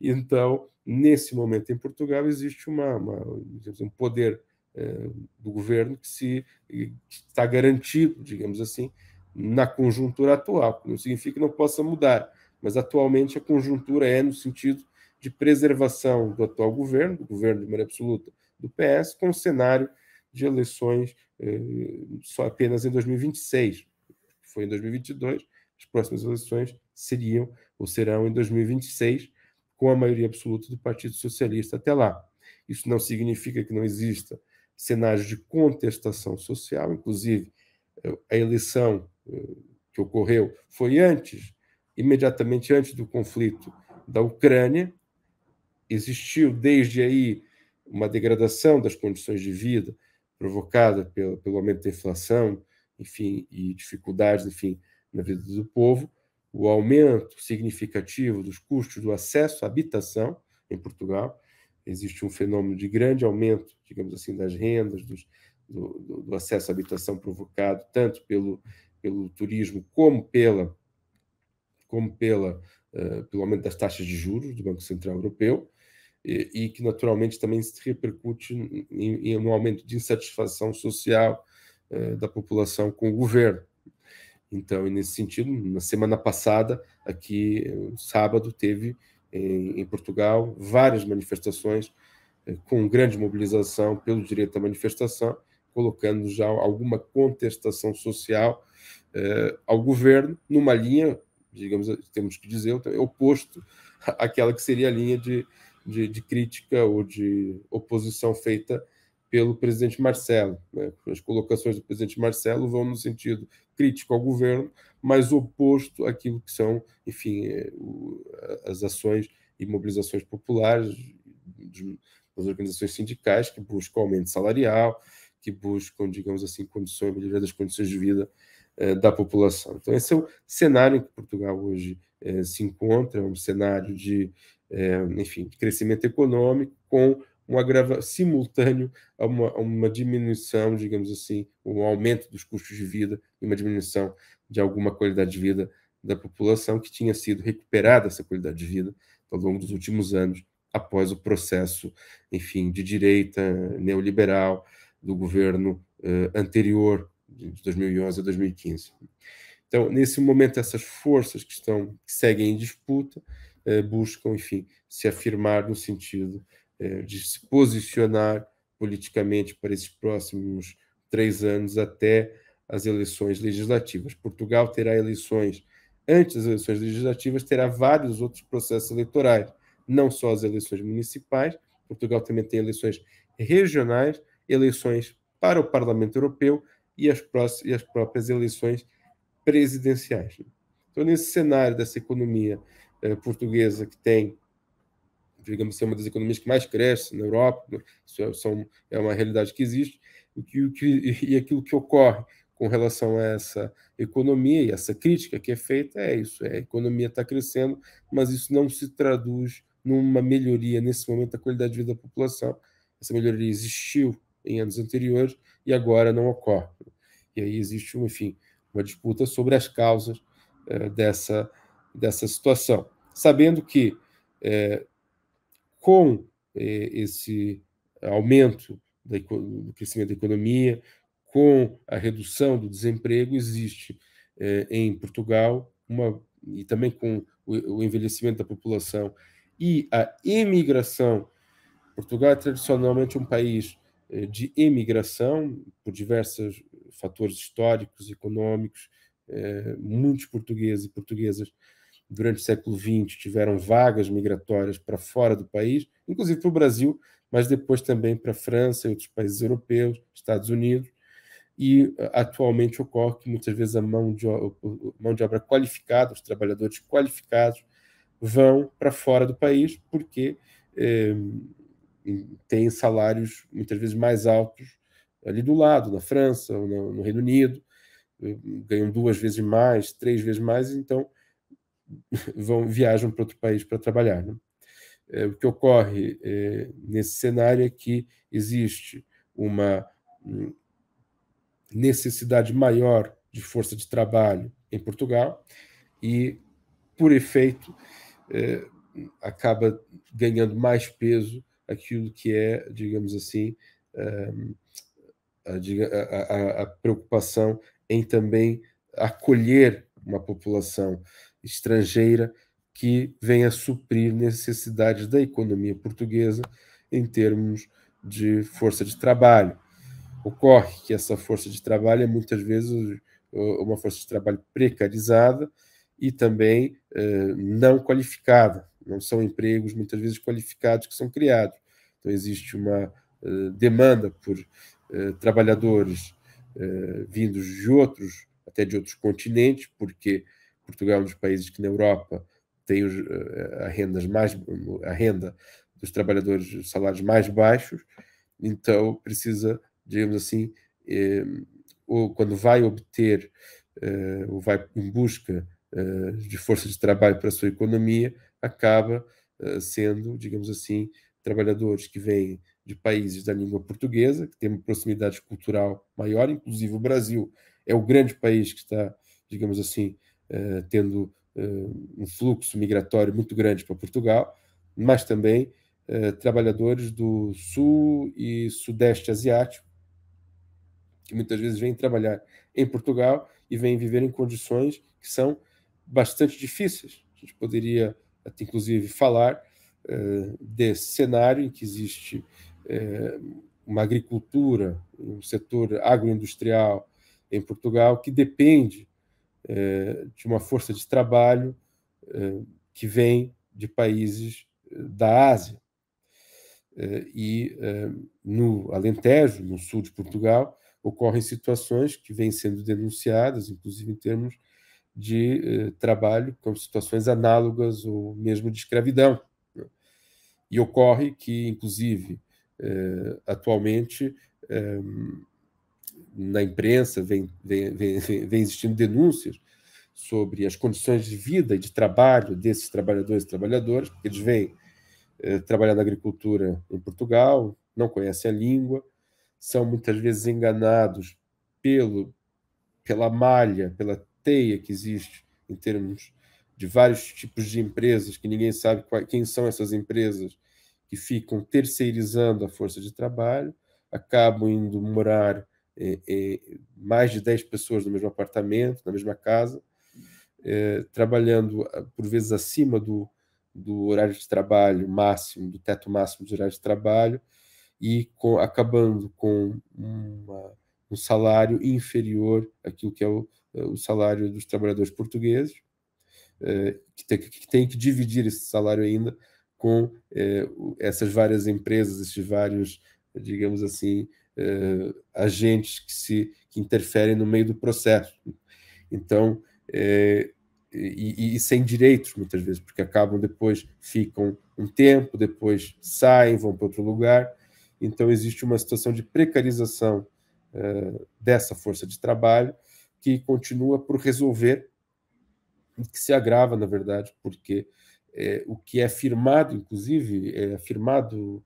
Então, nesse momento em Portugal, existe uma, uma um poder eh, do governo que se que está garantido, digamos assim, na conjuntura atual. Não significa que não possa mudar, mas atualmente a conjuntura é no sentido de preservação do atual governo, do governo de maneira absoluta do PS, com o cenário de eleições eh, só apenas em 2026 foi em 2022, as próximas eleições seriam ou serão em 2026, com a maioria absoluta do Partido Socialista até lá. Isso não significa que não exista cenários de contestação social, inclusive eh, a eleição eh, que ocorreu foi antes, imediatamente antes do conflito da Ucrânia. Existiu desde aí uma degradação das condições de vida provocada pelo, pelo aumento da inflação, enfim, e dificuldades, enfim, na vida do povo. O aumento significativo dos custos do acesso à habitação em Portugal. Existe um fenômeno de grande aumento, digamos assim, das rendas, dos, do, do, do acesso à habitação provocado tanto pelo, pelo turismo como pela como pela, uh, pelo aumento das taxas de juros do Banco Central Europeu, e, e que naturalmente também se repercute em, em, um aumento de insatisfação social eh, da população com o governo. Então, nesse sentido, na semana passada, aqui, eh, sábado, teve em, em Portugal várias manifestações eh, com grande mobilização pelo direito à manifestação, colocando já alguma contestação social ao governo, numa linha, digamos, temos que dizer, oposto *laughs* àquela que seria a linha de, de, de crítica ou de oposição feita pelo presidente Marcelo. Né? As colocações do presidente Marcelo vão no sentido crítico ao governo, mas oposto àquilo que são, enfim, é, as ações e mobilizações populares das organizações sindicais que buscam aumento salarial, que buscam, digamos assim, condições, melhoria das condições de vida eh, da população. Então, esse é o cenário em que Portugal hoje eh, se encontra, é um cenário de, eh, enfim, de crescimento econômico com um agrava simultâneo a uma, a uma diminuição, digamos assim, um aumento dos custos de vida e uma diminuição de alguma qualidade de vida da população que tinha sido recuperada essa qualidade de vida ao longo dos últimos anos após o processo, enfim, de direita neoliberal do governo eh, anterior de 2011 a 2015. Então, nesse momento, essas forças que estão que seguem em disputa eh, buscam, enfim, se afirmar no sentido é, de se posicionar politicamente para esses próximos três anos até as eleições legislativas. Portugal terá eleições antes das eleições legislativas, terá vários outros processos eleitorais, não só as eleições municipais, Portugal também tem eleições regionais, eleições para o Parlamento Europeu e as, próximas, e as próprias eleições presidenciais. Então, nesse cenário dessa economia eh, portuguesa que tem digamos ser uma das economias que mais cresce na Europa, né? isso é, são, é uma realidade que existe, e, que, e aquilo que ocorre com relação a essa economia e essa crítica que é feita é isso, é, a economia está crescendo, mas isso não se traduz numa melhoria nesse momento da qualidade de vida da população. Essa melhoria existiu em anos anteriores e agora não ocorre. E aí existe, enfim, uma disputa sobre as causas eh, dessa, dessa situação. Sabendo que eh, com eh, esse aumento da, do crescimento da economia, com a redução do desemprego, existe eh, em Portugal uma, e também com o, o envelhecimento da população e a emigração. Portugal é tradicionalmente um país eh, de emigração por diversos fatores históricos, econômicos. Eh, muitos portugueses e portuguesas durante o século XX tiveram vagas migratórias para fora do país, inclusive para o Brasil, mas depois também para a França e outros países europeus, Estados Unidos, e ah, atualmente ocorre que muitas vezes a mão de, mão de obra qualificada, os trabalhadores qualificados, vão para fora do país porque eh, têm salários muitas vezes mais altos ali do lado, na França ou no, no Reino Unido, eh, ganham duas vezes mais, três vezes mais, então vão viajam para outro país para trabalhar. Né? É, o que ocorre é, nesse cenário é que existe uma hum, necessidade maior de força de trabalho em Portugal e, por efeito, é, acaba ganhando mais peso aquilo que é, digamos assim, hum, a, a, a preocupação em também acolher uma população estrangeira que venha suprir necessidades da economia portuguesa em termos de força de trabalho. Ocorre que essa força de trabalho é muitas vezes uma força de trabalho precarizada e também eh, não qualificada. Não são empregos muitas vezes qualificados que são criados. Então existe uma eh, demanda por eh, trabalhadores eh, vindos de outros, até de outros continentes, porque Portugal é um dos países que na Europa tem os, eh, a, rendas mais, a renda dos trabalhadores, os salários mais baixos, então precisa, digamos assim, eh, ou quando vai obter eh, ou vai em busca eh, de força de trabalho para a sua economia, acaba eh, sendo, digamos assim, trabalhadores que vêm de países da língua portuguesa, que têm uma proximidade cultural maior, inclusive o Brasil é o grande país que está, digamos assim, eh, tendo eh, um fluxo migratório muito grande para Portugal, mas também eh, trabalhadores do sul e sudeste asiático, que muitas vezes vêm trabalhar em Portugal e vêm viver em condições que são bastante difíceis. A gente poderia, até, inclusive, falar uh, desse cenário em que existe uh, uma agricultura, um setor agroindustrial em Portugal que depende eh, de uma força de trabalho eh, que vem de países eh, da Ásia. E no Alentejo, no sul de Portugal, ocorrem situações que vêm sendo denunciadas, inclusive em termos de trabalho, com situações análogas ou mesmo de escravidão. Né? E ocorre que, inclusive, atualmente, na imprensa vem, vem, vem, vem existindo denúncias sobre as condições de vida e de trabalho desses trabalhadores e trabalhadoras, porque eles vêm eh, trabalhar na agricultura em Portugal, não conhecem a língua, são muitas vezes enganados pelo, pela malha, pela teia que existe em termos de vários tipos de empresas, que ninguém sabe qual, quem são essas empresas que ficam terceirizando a força de trabalho, acabam indo morar é, é mais de 10 pessoas no mesmo apartamento, na mesma casa, é, trabalhando ah, por vezes acima do, do horário de trabalho máximo, do teto máximo de horário de trabalho, e com, acabando com uma, um salário inferior àquilo que é o, eh, o salário dos trabalhadores portugueses, eh, que, tem, que, tem, que dividir esse salário ainda com essas várias empresas, esses vários, digamos assim, eh, agentes que se que interferem no meio do processo. Então, eh, e, e, sem direitos muitas vezes, porque acabam depois, ficam um tempo, depois saem, vão para outro lugar. Então, existe uma situação de precarização eh, dessa força de trabalho que continua por resolver, que se agrava, na verdade, porque é, o que é afirmado, inclusive, é afirmado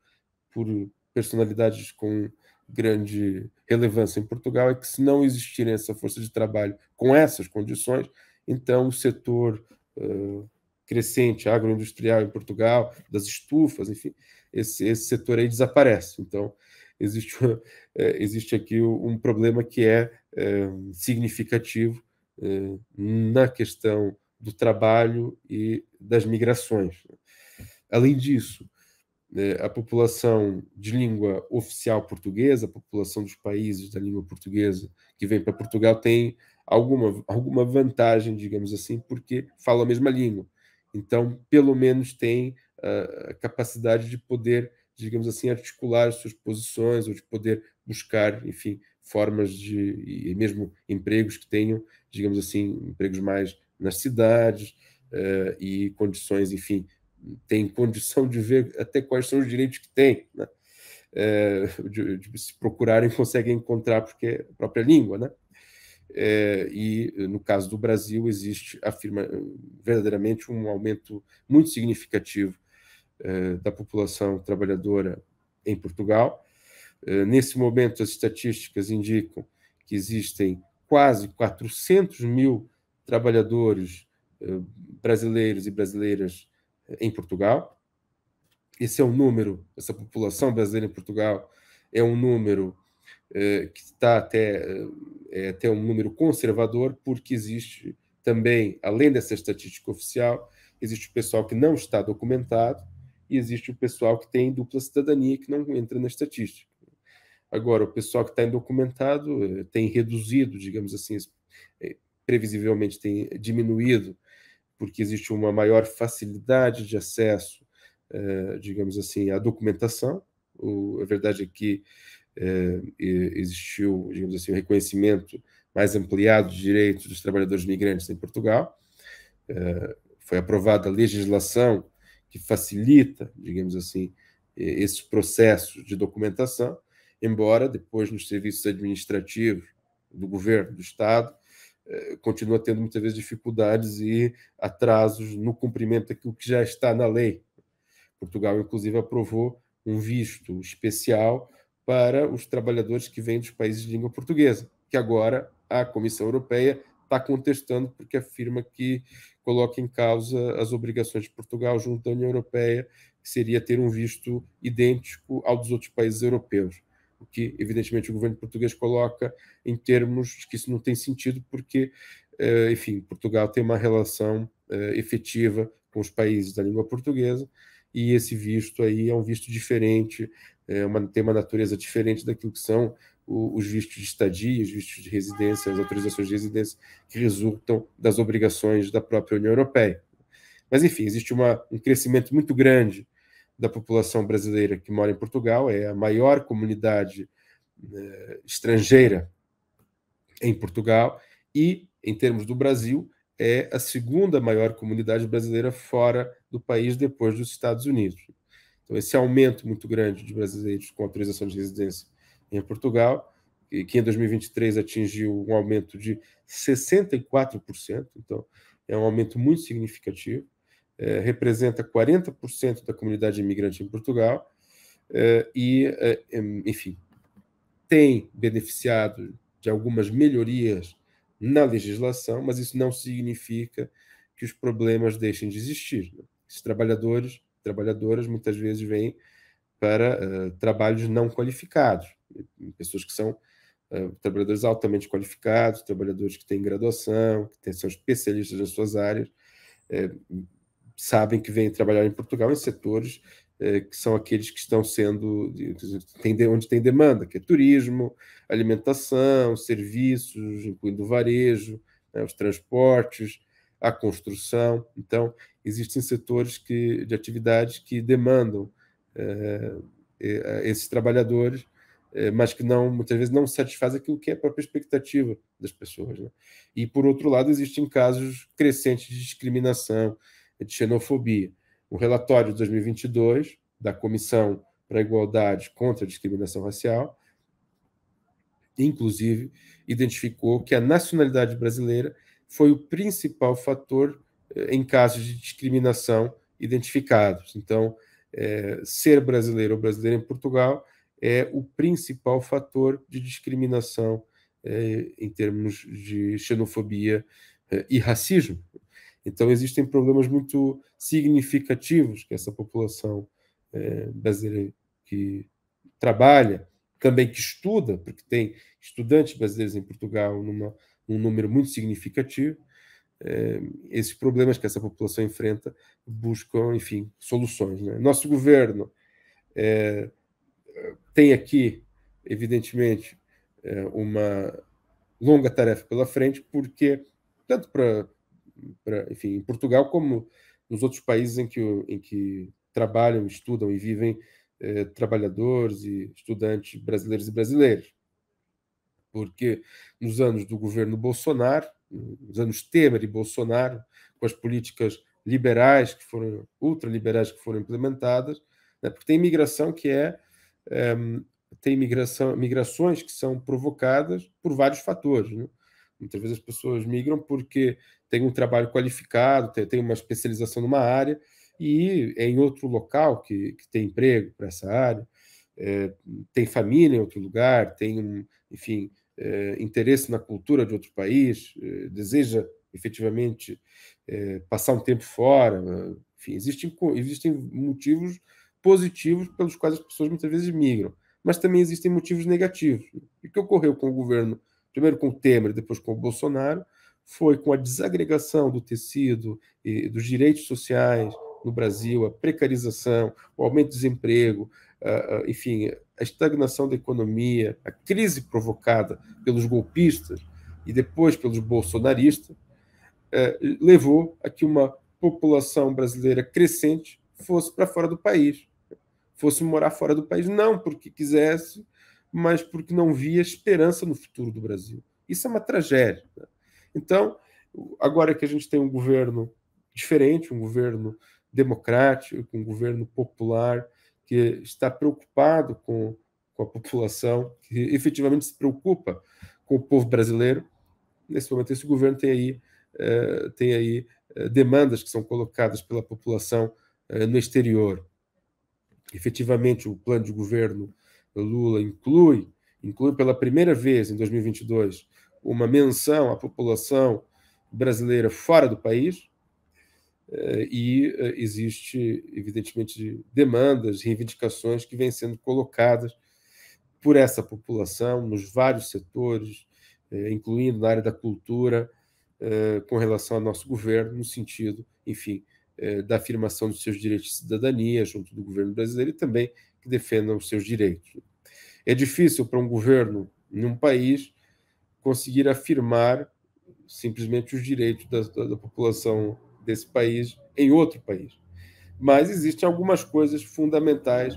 por personalidades com grande relevância em Portugal é que se não existir essa força de trabalho com essas condições, então o setor uh, crescente agroindustrial em Portugal, das estufas, enfim, esse, esse setor aí desaparece. Então existe, uh, *laughs* existe aqui um problema que é uh, significativo na questão do trabalho e das migrações. Além disso, né, a população de língua oficial portuguesa, a população dos países da língua portuguesa que vem para Portugal tem alguma, alguma vantagem, digamos assim, porque fala a mesma língua. Então, pelo menos tem uh, a capacidade de poder, digamos assim, articular suas posições ou de poder buscar, enfim, formas de e mesmo empregos que tenham, digamos assim, empregos mais nas cidades uh, e condições, enfim, tem condição de ver até quais são os direitos que tem, né? É, de, de, se procurarem *laughs* conseguem encontrar porque é a própria língua, né? É, e no caso do Brasil existe afirma verdadeiramente um aumento muito significativo é, da população trabalhadora em Portugal. É, nesse momento as estatísticas indicam que existem quase 400 mil trabalhadores é, brasileiros e brasileiras em Portugal. Esse é um número, essa população brasileira em Portugal é um número eh, que está até, eh, é até um número conservador, porque existe também, além dessa estatística oficial, existe o pessoal que não está documentado e existe o pessoal que tem dupla cidadania que não entra na estatística. Agora, o pessoal que está indocumentado eh, tem reduzido, digamos assim, eh, previsivelmente tem diminuído porque existe uma maior facilidade de acesso, eh, digamos assim, à documentação. O, a verdade é que eh, existiu, digamos assim, um reconhecimento mais ampliado de direitos dos trabalhadores migrantes em Portugal. Eh, foi aprovada a legislação que facilita, digamos assim, esses processos de documentação, embora depois nos serviços administrativos do governo, do Estado, eh, continua tendo muitas vezes dificuldades e atrasos no cumprimento daquilo que já está na lei. Portugal, inclusive, aprovou um visto especial para os trabalhadores que vêm dos países de língua portuguesa, que agora a Comissão Europeia está contestando porque afirma que coloca em causa as obrigações de Portugal junto à União Europeia, que seria ter um visto idêntico ao dos outros países europeus o que evidentemente o governo português coloca em termos de que isso não tem sentido, porque, eh, enfim, Portugal tem uma relação eh, efetiva com os países da língua portuguesa e esse visto aí é um visto diferente, é uma, tem uma natureza diferente daquilo que são os vistos de estadia, os vistos de residência, as autorizações de residência que resultam das obrigações da própria União Europeia. Mas, enfim, existe uma, um crescimento muito grande da população brasileira que mora em Portugal, é a maior comunidade eh, estrangeira em Portugal e, em termos do Brasil, é a segunda maior comunidade brasileira fora do país, depois dos Estados Unidos. Então, esse aumento muito grande de brasileiros com autorização de residência em Portugal, que em 2023 atingiu um aumento de 64%, então é um aumento muito significativo. É, representa 40% da comunidade imigrante em Portugal é, e, é, enfim, tem beneficiado de algumas melhorias na legislação, mas isso não significa que os problemas deixem de existir. Né? Esses trabalhadores, trabalhadoras, muitas vezes vêm para uh, trabalhos não qualificados, né? pessoas que são uh, trabalhadores altamente qualificados, trabalhadores que têm graduação, que têm, são especialistas nas suas áreas, uh, sabem que vêm trabalhar em Portugal em setores eh, que são aqueles que estão sendo tem, onde tem demanda, que é turismo, alimentação, serviços, incluindo o varejo, né, os transportes, a construção. Então, existem setores que, de atividades que demandam eh, eh, esses trabalhadores, mas que não muitas vezes não satisfazem aquilo que é a própria expectativa das pessoas. Né? E, por outro lado, existem casos crescentes de discriminação, é de xenofobia. Um relatório de 2022 da Comissão para a Igualdade contra a Discriminação Racial, inclusive, identificou que a nacionalidade brasileira foi o principal fator eh, em casos de discriminação identificados. Então, é, ser brasileiro ou brasileira em Portugal é o principal fator de discriminação é, em termos de xenofobia é, e racismo, então existem problemas muito significativos que essa população é, brasileira que trabalha, também que estuda, porque tem estudantes brasileiros em Portugal numa, num número muito significativo, é, esses problemas que essa população enfrenta buscam, enfim, soluções. Né? Nosso governo é, tem aqui, evidentemente, uma longa tarefa pela frente, porque tanto para pra, enfim, em Portugal, como nos outros países em que, em que trabalham, estudam e vivem eh, trabalhadores e estudantes brasileiros e brasileiras. Porque nos anos do governo Bolsonaro, nos anos Temer e Bolsonaro, com as políticas liberais que foram, ultraliberais que foram implementadas, né? porque tem imigração que é, é tem migração, migrações que são provocadas por vários fatores. Né? Muitas vezes as pessoas migram porque tem um trabalho qualificado, tem, tem uma especialização numa área e é em outro local que, que tem emprego para essa área, é, tem família em outro lugar, tem, um, enfim, é, interesse na cultura de outro país, é, deseja efetivamente é, passar um tempo fora, é, enfim, existem, existem motivos positivos pelos quais as pessoas muitas vezes migram, mas também existem motivos negativos. O que ocorreu com o governo, primeiro com o Temer, depois com o Bolsonaro, foi com a desagregação do tecido e dos direitos sociais no Brasil, a precarização, o aumento do desemprego, enfim, a estagnação da economia, a crise provocada pelos golpistas e depois pelos bolsonaristas, é, levou a que uma população brasileira crescente fosse para fora do país, fosse morar fora do país, não porque quisesse, mas porque não via esperança no futuro do Brasil. Isso é uma tragédia. Né? Então, agora que a gente tem um governo diferente, um governo democrático, um governo popular, que está preocupado com, com a população, que efetivamente se preocupa com o povo brasileiro, nesse momento esse governo tem aí, eh, tem aí eh, demandas que são colocadas pela população eh, no exterior. Efetivamente, o plano de governo Lula inclui, inclui pela primeira vez em 2022, uma menção à população brasileira fora do país, eh, e eh, existe, evidentemente, demandas, reivindicações que vêm sendo colocadas por essa população nos vários setores, eh, incluindo na área da cultura, com relação ao nosso governo, no sentido, enfim, da afirmação dos seus direitos de cidadania junto do governo brasileiro e também que defendam os seus direitos. É difícil para um governo num país conseguir afirmar simplesmente os direitos da, da, da população desse país em outro país. Mas existem algumas coisas fundamentais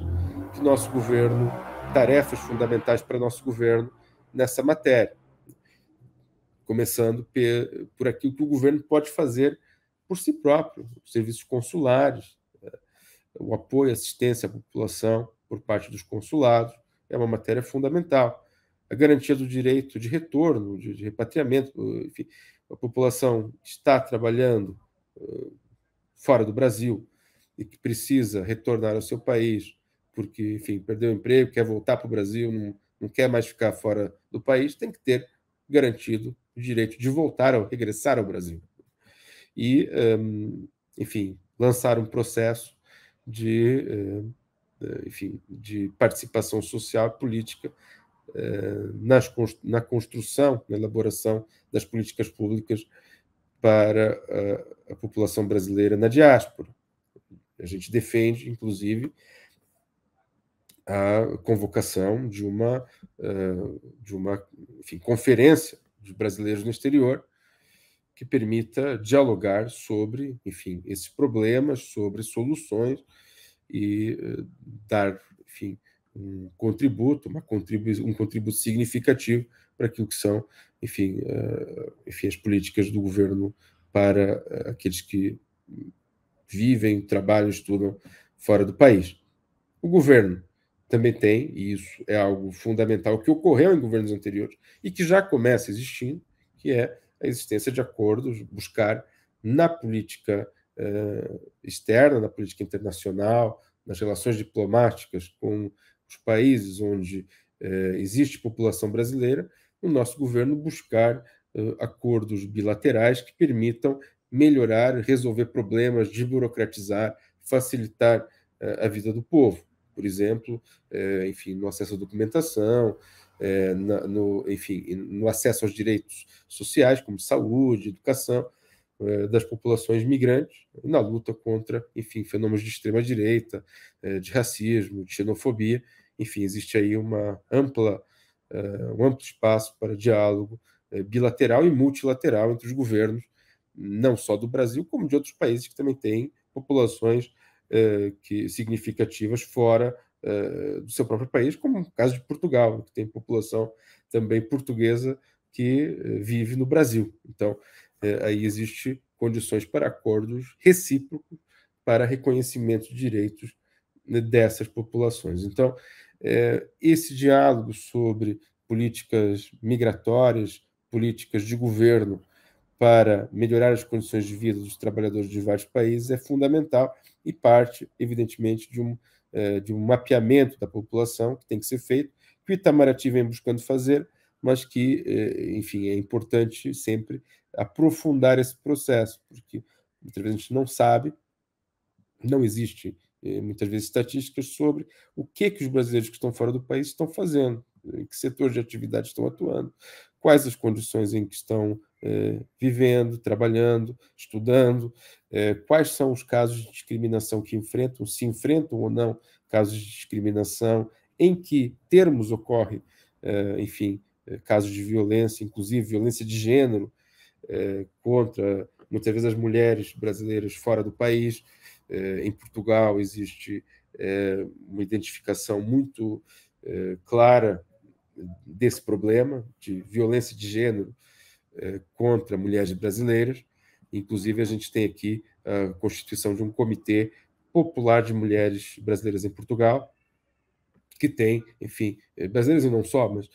que nosso governo, tarefas fundamentais para nosso governo nessa matéria. Começando por aquilo que o governo pode fazer por si próprio, serviços consulares, eh, o apoio, assistência à população por parte dos consulados, é uma matéria fundamental a garantia do direito de retorno, de, de repatriamento, enfim, a população está trabalhando fora do Brasil e que precisa retornar ao seu país porque, enfim, perdeu o emprego, quer voltar para o Brasil, não, não quer mais ficar fora do país, tem que ter garantido o direito de voltar ou regressar ao Brasil. E, enfim, lançar um processo de, enfim, de participação social e política eh, nas, na construção, na elaboração das políticas públicas para a, eh, a população brasileira na diáspora. A gente defende, inclusive, a convocação de uma, eh, de uma enfim, conferência de brasileiros no exterior que permita dialogar sobre, enfim, esses problemas, sobre soluções e dar, enfim, um contributo, uma contribu um contributo significativo para aquilo que são, enfim, uh, enfim, as políticas do governo para uh, aqueles que vivem, trabalham, estudam fora do país. O governo também tem, e isso é algo fundamental que ocorreu em governos anteriores e que já começa existindo, que é a existência de acordos, buscar na política uh, externa, na política internacional, nas relações diplomáticas com os países onde eh, existe população brasileira, o nosso governo buscar eh, acordos bilaterais que permitam melhorar, resolver problemas, desburocratizar, facilitar eh, a vida do povo. Por exemplo, eh, enfim, no acesso à documentação, eh, na, no, enfim, no acesso aos direitos sociais, como saúde, educação, das populações migrantes na luta contra, enfim, fenômenos de extrema direita, eh, de racismo, de xenofobia, enfim, existe aí uma ampla, uh, um amplo espaço para diálogo uh, bilateral e multilateral entre os governos, não só do Brasil, como de outros países que também têm populações eh, que, significativas fora do seu próprio país, como o caso de Portugal, que tem população também portuguesa que vive no Brasil. Então, aí existe condições para acordos recíprocos para reconhecimento de direitos né, dessas populações. Então, é, esse diálogo sobre políticas migratórias, políticas de governo para melhorar as condições de vida dos trabalhadores de vários países é fundamental e parte, evidentemente, de um, é, de um mapeamento da população que tem que ser feito, que o Itamaraty vem buscando fazer, mas que, é, enfim, é importante sempre aprofundar esse processo, porque muitas vezes a gente não sabe, não existe eh, muitas vezes estatísticas sobre o que que os brasileiros que estão fora do país estão fazendo, em que setores de atividade estão atuando, quais as condições em que estão eh, vivendo, trabalhando, estudando, eh, quais são os casos de discriminação que enfrentam, se enfrentam ou não casos de discriminação, em que termos ocorre, enfim, casos de violência, inclusive violência de gênero contra muitas vezes as mulheres brasileiras fora do país. Eh, em Portugal existe eh, uma identificação muito eh, clara desse problema de violência de gênero contra mulheres brasileiras. Inclusive, a gente tem aqui a constituição de um comitê popular de mulheres brasileiras em Portugal, que tem, enfim, brasileiras e não só, mas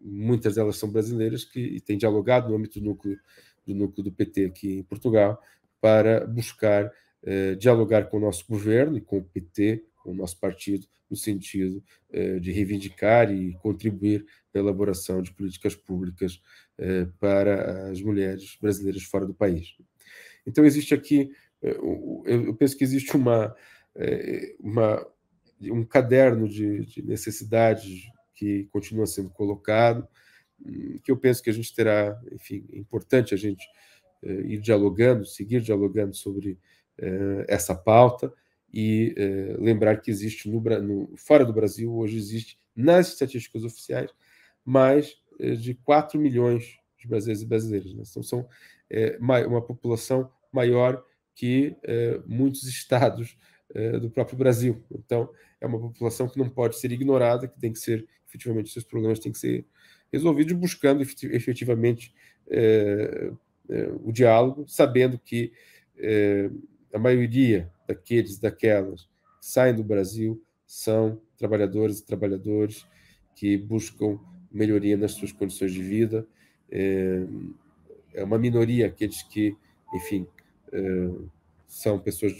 muitas delas são brasileiras que têm dialogado no âmbito do núcleo do, núcleo do PT aqui em Portugal para buscar eh, dialogar com o nosso governo e com o PT, com o nosso partido, no sentido eh, de reivindicar e contribuir na elaboração de políticas públicas eh, para as mulheres brasileiras fora do país. Então, existe aqui, eu penso que existe uma, uma um caderno de, de necessidades que continua sendo colocado, hum, que eu penso que a gente terá, enfim, é importante a gente ir dialogando, seguir dialogando sobre eh, essa pauta e eh, lembrar que existe no, no, fora do Brasil, hoje existe nas estatísticas oficiais, mais eh, de 4 milhões de brasileiros e brasileiras. Né? Então, são é, uma população maior que é, muitos *laughs* estados é, do próprio Brasil. Então, é uma população que não pode ser ignorada, que tem que ser, efetivamente, seus problemas têm que ser resolvidos, buscando efetivamente o diálogo, sabendo que a maioria daqueles daquelas que saem do Brasil são trabalhadores e trabalhadores que buscam melhoria nas suas condições de vida. É, é uma minoria aqueles que, enfim, é, são pessoas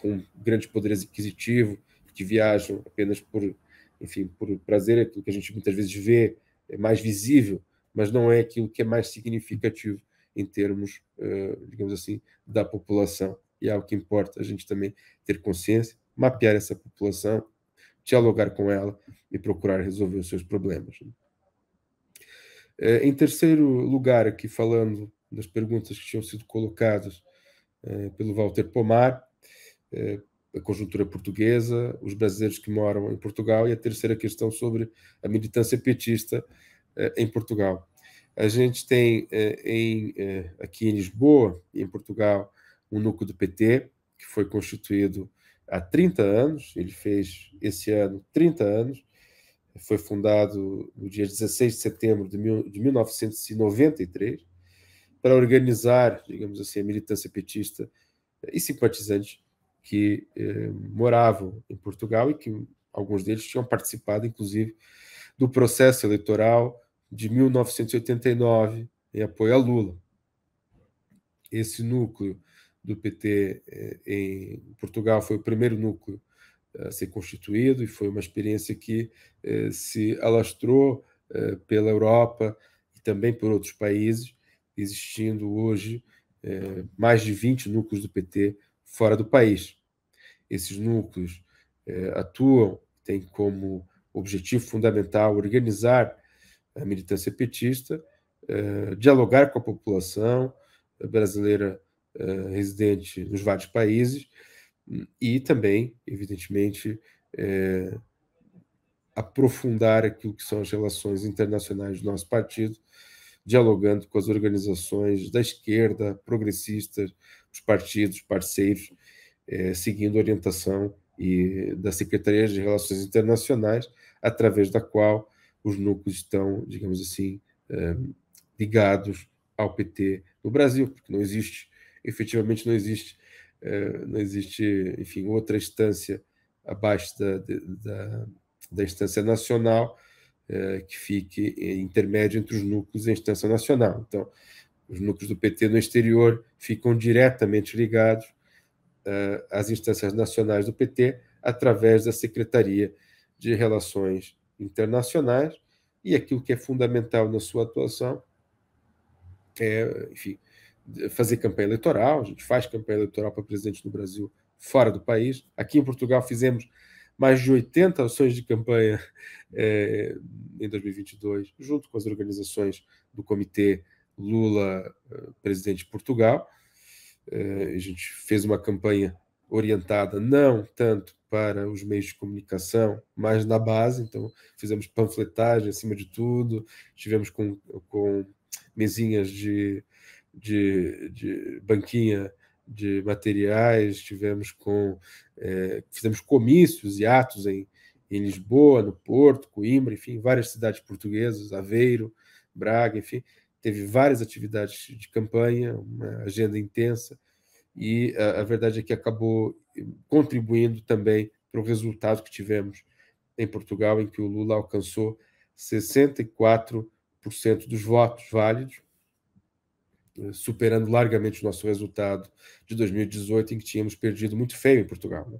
com grande poder aquisitivo, que viajam apenas por, enfim, por prazer, aquilo que a gente muitas vezes vê é mais visível, mas não é aquilo que é mais significativo em termos, é, digamos assim, da população e é algo que importa a gente também ter consciência, mapear essa população, dialogar com ela e procurar resolver os seus problemas. Né? É, em terceiro lugar, aqui falando das perguntas que tinham sido colocadas é, pelo Walter Pomar, é, a conjuntura portuguesa, os brasileiros que moram em Portugal e a terceira questão sobre a militância petista em Portugal. A gente tem em, aqui em Lisboa, em Portugal, um núcleo do PT, que foi constituído há 30 anos, ele fez esse ano 30 anos, foi fundado no dia 16 de setembro de, mil, de 1993, para organizar, digamos assim, a militância petista e simpatizantes que eh, moravam em Portugal e que alguns deles tinham participado, inclusive, do processo eleitoral de 1989 em apoio a Lula. Esse núcleo do PT eh, em Portugal foi o primeiro núcleo eh, a ser constituído e foi uma experiência que eh, se alastrou pela Europa e também por outros países, existindo hoje mais de 20 núcleos do PT fora do país. Esses núcleos atuam, têm como objetivo fundamental organizar a militância petista, dialogar com a população brasileira eh, residente nos vários países, e também, evidentemente, é, aprofundar aquilo que são as relações internacionais do nosso partido, dialogando com as organizações da esquerda, progressistas, os partidos, parceiros, é, seguindo a orientação e, da Secretaria de Relações Internacionais, através da qual os núcleos estão, digamos assim, é, ligados ao PT no Brasil, porque não existe efetivamente não existe, eh, não existe, enfim, outra instância abaixo da, da, da instância nacional eh, que fique intermédio entre os núcleos e a instância nacional. Então, os núcleos do PT no exterior ficam diretamente ligados eh, às instâncias nacionais do PT através da Secretaria de Relações Internacionais e aquilo que é fundamental na sua atuação é, enfim, fazer campanha eleitoral, a gente faz campanha eleitoral para presidente do Brasil fora do país. Aqui em Portugal fizemos mais de 80 ações de campanha é, em 2022, junto com as organizações do Comitê Lula eh, Presidente de Portugal. É, a gente fez uma campanha orientada não tanto para os meios de comunicação, mas na base. Então, fizemos panfletagem acima de tudo, tivemos com, com mesinhas de de, de banquinha de materiais, tivemos com é, fizemos comícios e atos em, em Lisboa, no Porto, Coimbra, enfim, várias cidades portuguesas, Aveiro, Braga, enfim, teve várias atividades de campanha, uma agenda intensa e a, a verdade é que acabou eh, contribuindo também para o resultado que tivemos em Portugal, em que o Lula alcançou 64% dos votos válidos, eh, superando largamente o nosso resultado de 2018, em que tínhamos perdido muito feio em Portugal. Né?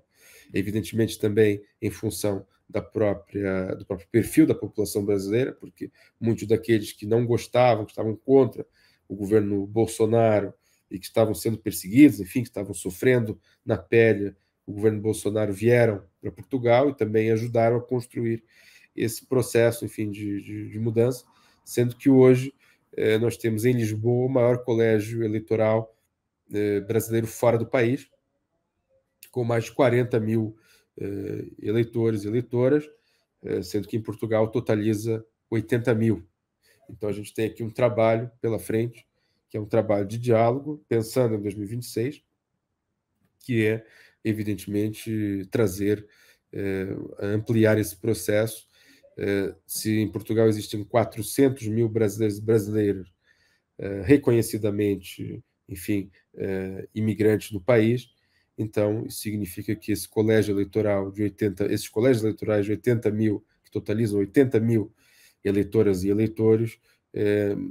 Evidentemente, também em função da própria, do próprio perfil da população brasileira, porque muitos daqueles que não gostavam, que estavam contra o governo Bolsonaro e que estavam sendo perseguidos, enfim, que estavam sofrendo na pele o governo Bolsonaro, vieram para Portugal e também ajudaram a construir esse processo, enfim, de, de, de mudança, sendo que hoje eh, nós temos em Lisboa o maior colégio eleitoral eh, brasileiro fora do país, com mais de 40 mil eh, eleitores e eleitoras, sendo que em Portugal totaliza 80 mil. Então a gente tem aqui um trabalho pela frente, que é um trabalho de diálogo, pensando em 2026, que é, evidentemente, trazer, ampliar esse processo eh, se em Portugal existem 400 mil brasileiros, brasileiros eh, reconhecidamente, enfim, eh, imigrantes no país, então isso significa que esse colégio eleitoral de 80, esses colégios eleitorais de 80 mil, que totalizam 80 mil eleitoras e eleitores,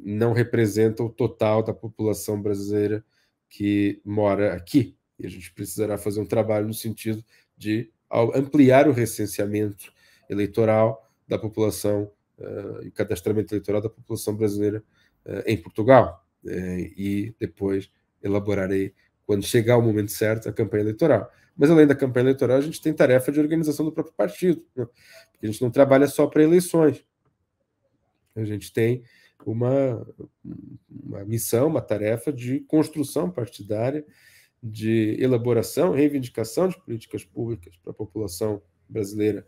não representa o total da população brasileira que mora aqui. E a gente precisará fazer um trabalho no sentido de ampliar o recenseamento eleitoral da população eh, e o cadastramento eleitoral da população brasileira eh, em Portugal eh, e depois elaborarei quando chegar o momento certo, a campanha eleitoral. Mas além da campanha eleitoral, a gente tem tarefa de organização do próprio partido, né? porque a gente não trabalha só para eleições. A gente tem uma, uma missão, uma tarefa de construção partidária, de elaboração, reivindicação de políticas públicas para a população brasileira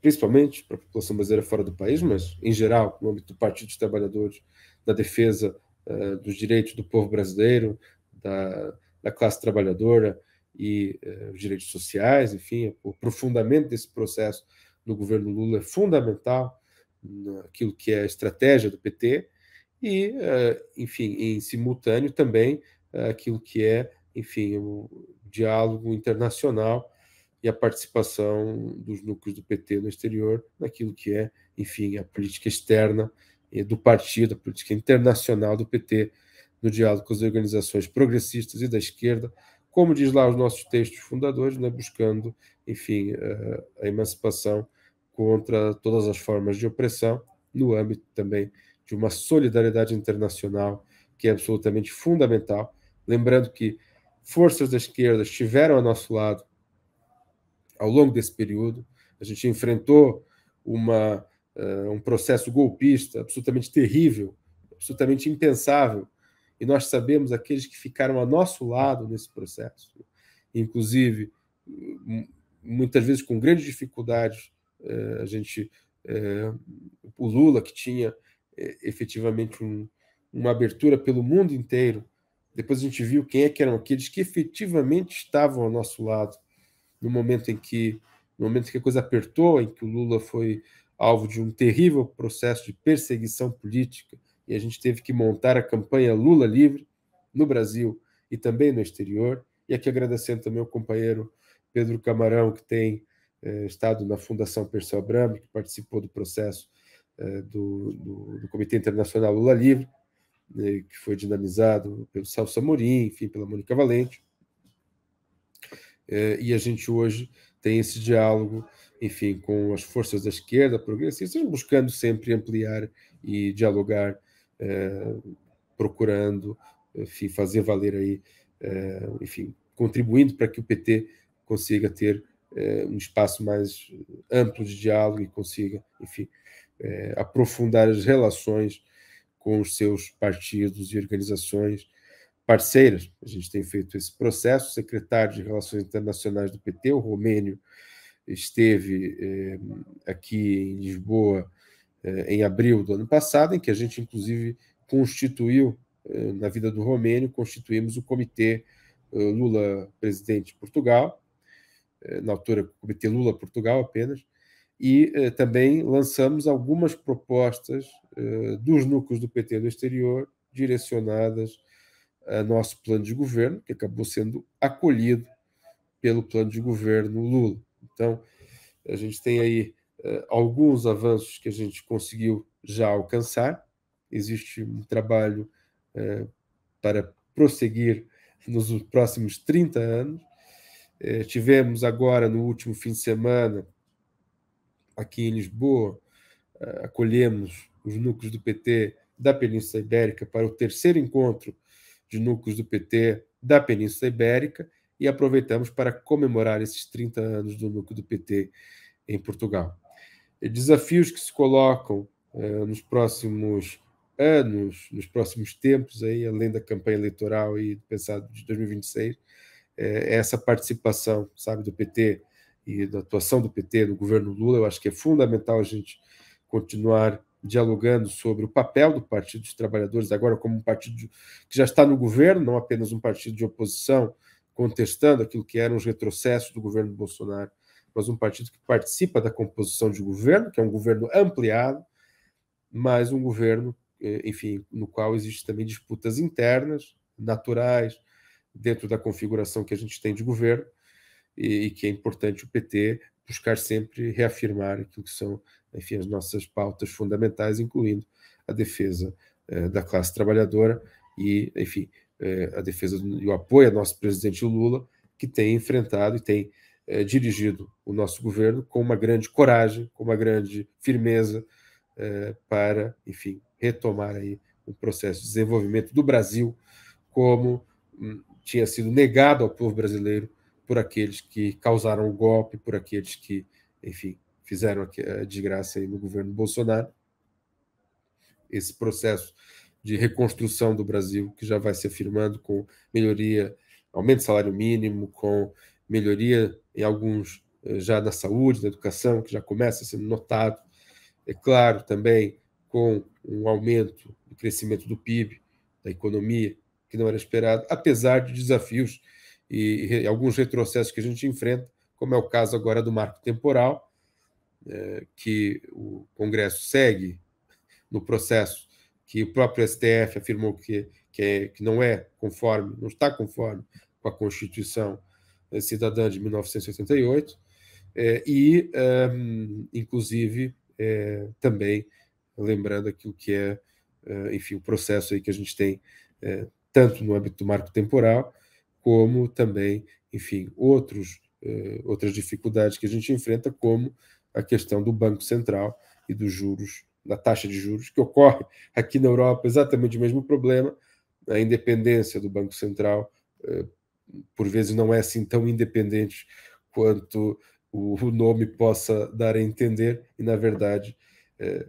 principalmente para a população brasileira fora do país, mas em geral, no âmbito do Partido dos Trabalhadores, da defesa uh, dos direitos do povo brasileiro, da, da classe trabalhadora e uh, os direitos sociais, enfim, o aprofundamento desse processo no governo Lula é fundamental naquilo que é a estratégia do PT e, uh, enfim, em simultâneo também aquilo que é, enfim, o diálogo internacional e a participação dos núcleos do PT no exterior naquilo que é, enfim, a política externa do partido, a política internacional do PT no diálogo com as organizações progressistas e da esquerda, como diz lá os nossos textos fundadores, né, buscando, enfim, eh, a emancipação contra todas as formas de opressão, no âmbito também de uma solidariedade internacional que é absolutamente fundamental. Lembrando que forças da esquerda estiveram ao nosso lado ao longo desse período. A gente enfrentou uma, uh, um processo golpista absolutamente terrível, absolutamente impensável, e nós sabemos aqueles que ficaram ao nosso lado nesse processo, inclusive muitas vezes com grandes dificuldades. Uh, eh, a gente, uh, o Lula que tinha efetivamente um, uma abertura pelo mundo inteiro. Depois a gente viu quem é que eram aqueles que efetivamente estavam ao nosso lado no momento em que no momento em que a coisa apertou, em que o Lula foi alvo de um terrível processo de perseguição política e a gente teve que montar a campanha Lula Livre no Brasil e também no exterior. E aqui agradecendo também ao companheiro Pedro Camarão, que tem eh, estado na Fundação Perseu Abramo, que participou do processo eh, do, do, do, Comitê Internacional Lula Livre, eh, que foi dinamizado pelo Celso Amorim, enfim, pela Mônica Valente. Eh, e a gente hoje tem esse diálogo, enfim, com as forças da esquerda progressistas, buscando sempre ampliar e dialogar, eh, procurando, enfim, fazer valer aí, eh, enfim, contribuindo para que o PT consiga ter um espaço mais amplo de diálogo e consiga, enfim, aprofundar as relações com os seus partidos e organizações parceiras a gente tem feito esse processo, o secretário de Relações Internacionais do PT, o Romênio, esteve eh, aqui em Lisboa eh, em abril do ano passado, em que a gente, inclusive, constituiu, eh, na vida do Romênio, constituímos o Comitê eh, Lula Presidente de Portugal, eh, na altura Comitê Lula Portugal apenas, e eh, também lançamos algumas propostas dos núcleos do PT do exterior direcionadas nosso plano de governo, que acabou sendo acolhido pelo plano de governo Lula. Então, a gente tem aí eh, alguns avanços que a gente conseguiu já alcançar. Existe um trabalho eh, para prosseguir nos próximos 30 anos. Eh, tivemos agora, no último fim de semana, aqui em Lisboa, acolhemos os núcleos do PT da Península Ibérica para o terceiro encontro de núcleos do PT da Península Ibérica e aproveitamos para comemorar esses 30 anos do núcleo do PT em Portugal. Desafios que se colocam eh, nos próximos anos, nos próximos tempos, aí, além da campanha eleitoral e pensado de 2026, eh, é essa participação sabe, do PT e da atuação do PT no governo Lula, eu acho que é fundamental a gente continuar dialogando sobre o papel do Partido dos Trabalhadores, agora como um partido que já está no governo, não apenas um partido de oposição, contestando aquilo que eram os retrocessos do governo Bolsonaro, mas um partido que participa da composição de governo, que é um governo ampliado, mas um governo, eh, enfim, no qual existem também disputas internas, naturais, dentro da configuração que a gente tem de governo, e, que é importante o PT buscar sempre reafirmar aquilo que são enfim, as nossas pautas fundamentais, incluindo a defesa eh, da classe trabalhadora e, enfim, eh, a defesa e o apoio ao nosso presidente Lula, que tem enfrentado e tem eh, dirigido o nosso governo com uma grande coragem, com uma grande firmeza para, enfim, retomar aí o processo de desenvolvimento do Brasil como hum, tinha sido negado ao povo brasileiro por aqueles que causaram o golpe, por aqueles que, enfim, fizeram a eh, desgraça aí no governo Bolsonaro. Esse processo de reconstrução do Brasil que já vai se afirmando com melhoria, aumento do salário mínimo, com melhoria em alguns eh, já na saúde, na educação, que já começa sendo notado. É claro, também com um aumento do crescimento do PIB, da economia, que não era esperado, apesar de desafios e, e alguns retrocessos que a gente enfrenta, como é o caso agora do marco temporal, é, que o Congresso segue no processo que o próprio STF afirmou que, que, é, que não é conforme, não está conforme com a Constituição é, Cidadã de 1988, é, e, inclusive, é, também lembrando aquilo que é, é, enfim, o processo aí que a gente tem, tanto no âmbito do marco temporal, como também, enfim, outros, eh, outras dificuldades que a gente enfrenta, como a questão do Banco Central e dos juros, da taxa de juros, que ocorre aqui na Europa exatamente o mesmo problema, a independência do Banco Central, eh, por vezes, não é assim tão independente quanto o, nome possa dar a entender, e na verdade, eh,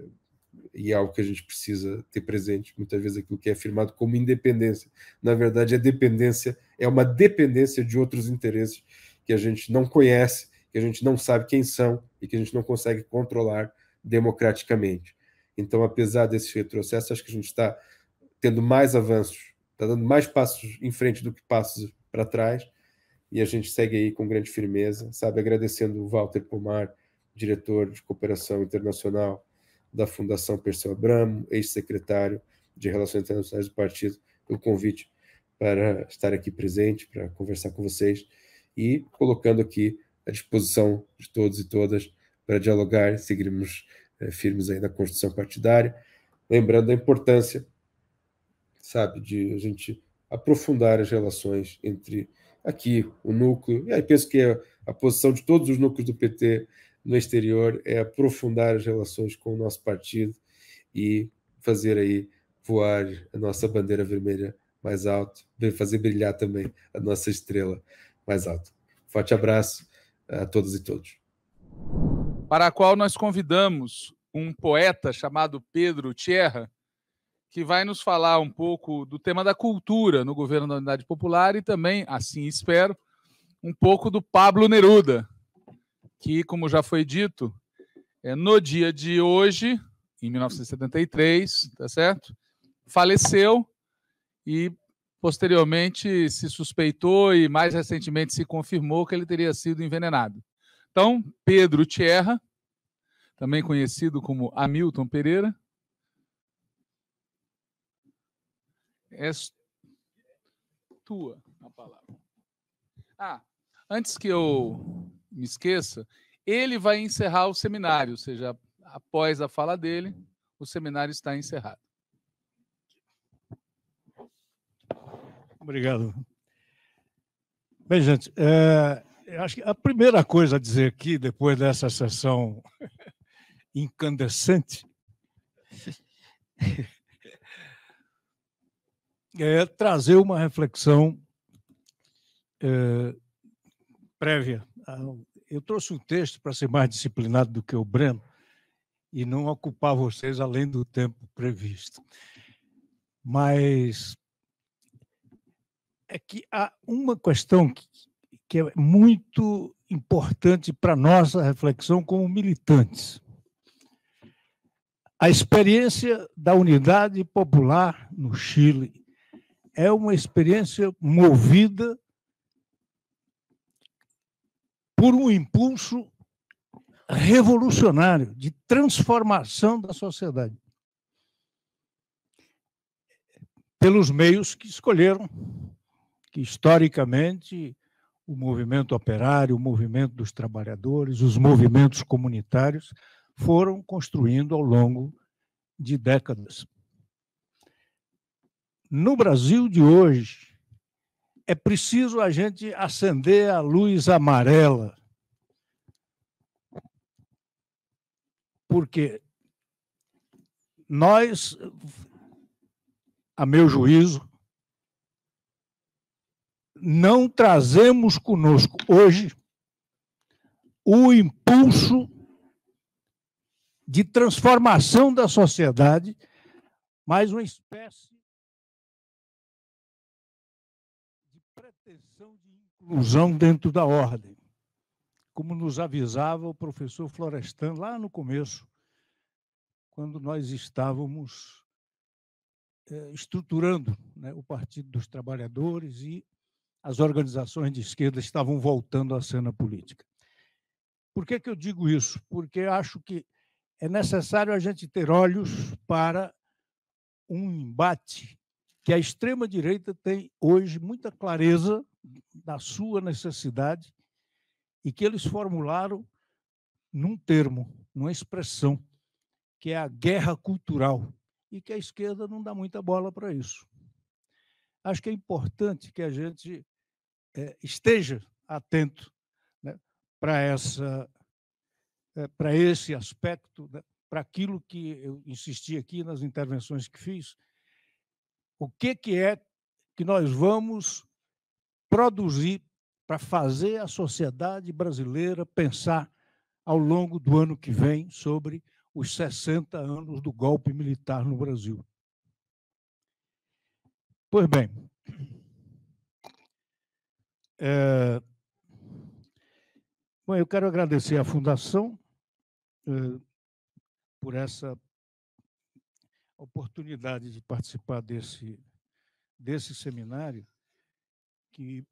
e é algo que a gente precisa ter presente, muitas vezes aquilo que é afirmado como independência, na verdade é dependência é uma dependência de outros interesses que a gente não conhece, que a gente não sabe quem são e que a gente não consegue controlar democraticamente. Então, apesar desse retrocesso, acho que a gente está tendo mais avanços, está dando mais passos em frente do que passos para trás, e a gente segue aí com grande firmeza, sabe? Agradecendo o Walter Pomar, diretor de cooperação internacional da Fundação Perseu Abramo, ex-secretário de Relações Internacionais do partido, pelo convite para estar aqui presente, para conversar com vocês e colocando aqui à disposição de todos e todas para dialogar e seguirmos é, firmes aí na construção partidária, lembrando a importância, sabe, de a gente aprofundar as relações entre aqui o núcleo, e aí penso que é a posição de todos os núcleos do PT no exterior é aprofundar as relações com o nosso partido e fazer aí voar a nossa bandeira vermelha mais alto, vem fazer brilhar também a nossa estrela mais alto. Forte abraço a todos e todos. Para a qual nós convidamos um poeta chamado Pedro Tierra, que vai nos falar um pouco do tema da cultura no governo da Unidade Popular e também, assim espero, um pouco do Pablo Neruda, que, como já foi dito, é, no dia de hoje, em 1973, tá certo? Faleceu e posteriormente se suspeitou e mais recentemente se confirmou que ele teria sido envenenado. Então, Pedro Tierra, também conhecido como Hamilton Pereira, é tua a palavra. Ah, antes que eu me esqueça, ele vai encerrar o seminário, ou seja, após a fala dele, o seminário está encerrado. Obrigado. Bem, gente, é, acho que a primeira coisa a dizer aqui, depois dessa sessão *laughs* incandescente, *laughs* é trazer uma reflexão é, prévia. Ah, eu trouxe um texto para ser mais disciplinado do que o Breno e não ocupar vocês além do tempo previsto. Mas é que há uma questão que, que é muito importante para nossa reflexão como militantes. A experiência da unidade popular no Chile é uma experiência movida por um impulso revolucionário de transformação da sociedade pelos meios que escolheram que historicamente o movimento operário, o movimento dos trabalhadores, os movimentos comunitários foram construindo ao longo de décadas. No Brasil de hoje, é preciso a gente acender a luz amarela, porque nós, a meu juízo, não trazemos conosco hoje o impulso de transformação da sociedade, mas uma espécie de pretensão de inclusão dentro da ordem, como nos avisava o professor Florestan lá no começo, quando nós estávamos eh, estruturando né, o Partido dos Trabalhadores e as organizações de esquerda estavam voltando à cena política. Por que, que eu digo isso? Porque acho que é necessário a gente ter olhos para um embate que a extrema-direita tem hoje muita clareza da sua necessidade e que eles formularam num termo, numa expressão, que é a guerra cultural, e que a esquerda não dá muita bola para isso acho que é importante que a gente é, esteja atento né, para essa é, eh, para esse aspecto, né, para aquilo que eu insisti aqui nas intervenções que fiz, o que, que é que nós vamos produzir para fazer a sociedade brasileira pensar ao longo do ano que vem sobre os 60 anos do golpe militar no Brasil. Pois bem. É... Bom, eu quero agradecer à Fundação é, por essa oportunidade de participar desse, desse seminário, que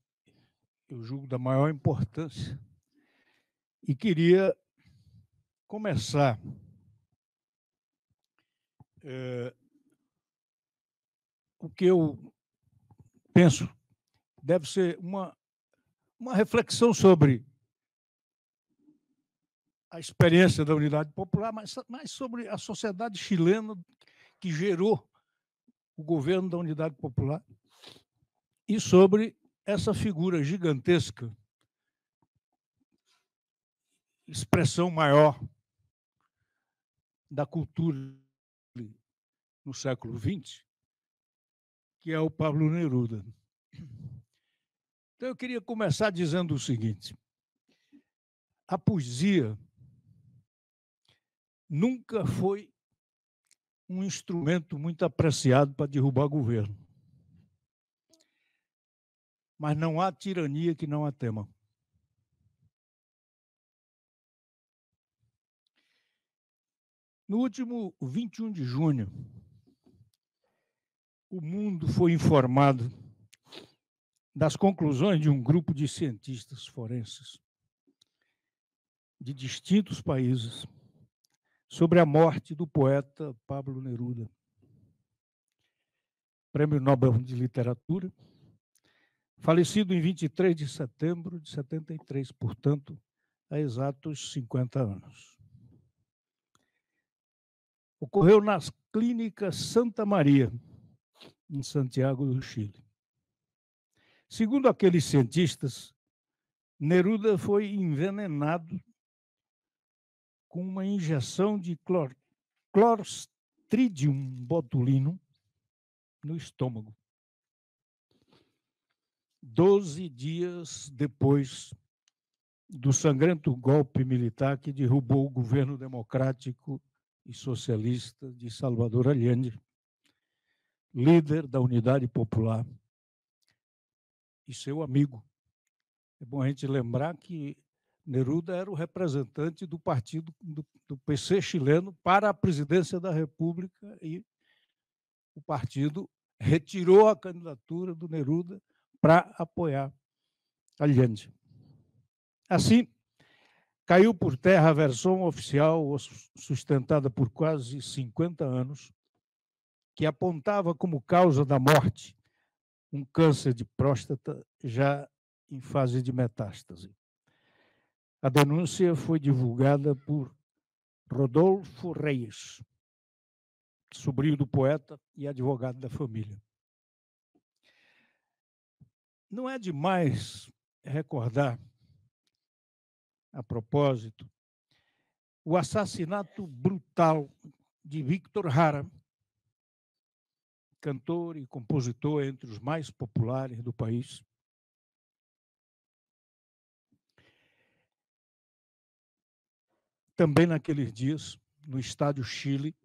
eu julgo da maior importância. E queria começar é, o que eu penso deve ser uma, uma reflexão sobre a experiência da Unidade Popular, mas, mas sobre a sociedade chilena que gerou o governo da Unidade Popular e sobre essa figura gigantesca, expressão maior da cultura no século XX, que é o Pablo Neruda. Então eu queria começar dizendo o seguinte: a poesia nunca foi um instrumento muito apreciado para derrubar governo. Mas não há tirania que não a tema. No último 21 de junho, o mundo foi informado das conclusões de um grupo de cientistas forenses de distintos países sobre a morte do poeta Pablo Neruda, Prêmio Nobel de Literatura, falecido em 23 de setembro de 73, portanto, há exatos 50 anos. Ocorreu na Clínica Santa Maria, em Santiago do Chile. Segundo aqueles cientistas, Neruda foi envenenado com uma injeção de clor, clostridium botulino no estômago. Doze dias depois do sangrento golpe militar que derrubou o governo democrático e socialista de Salvador Allende, líder da Unidade Popular e seu amigo. É bom a gente lembrar que Neruda era o representante do partido do, do PC chileno para a presidência da República e o partido retirou a candidatura do Neruda para apoiar Allende. Assim, caiu por terra a versão oficial sustentada por quase 50 anos que apontava como causa da morte um câncer de próstata já em fase de metástase. A denúncia foi divulgada por Rodolfo Reis, sobrinho do poeta e advogado da família. Não é demais recordar, a propósito, o assassinato brutal de Victor Hara, cantor e compositor entre os mais populares do país. Também naqueles dias, no estádio Chile,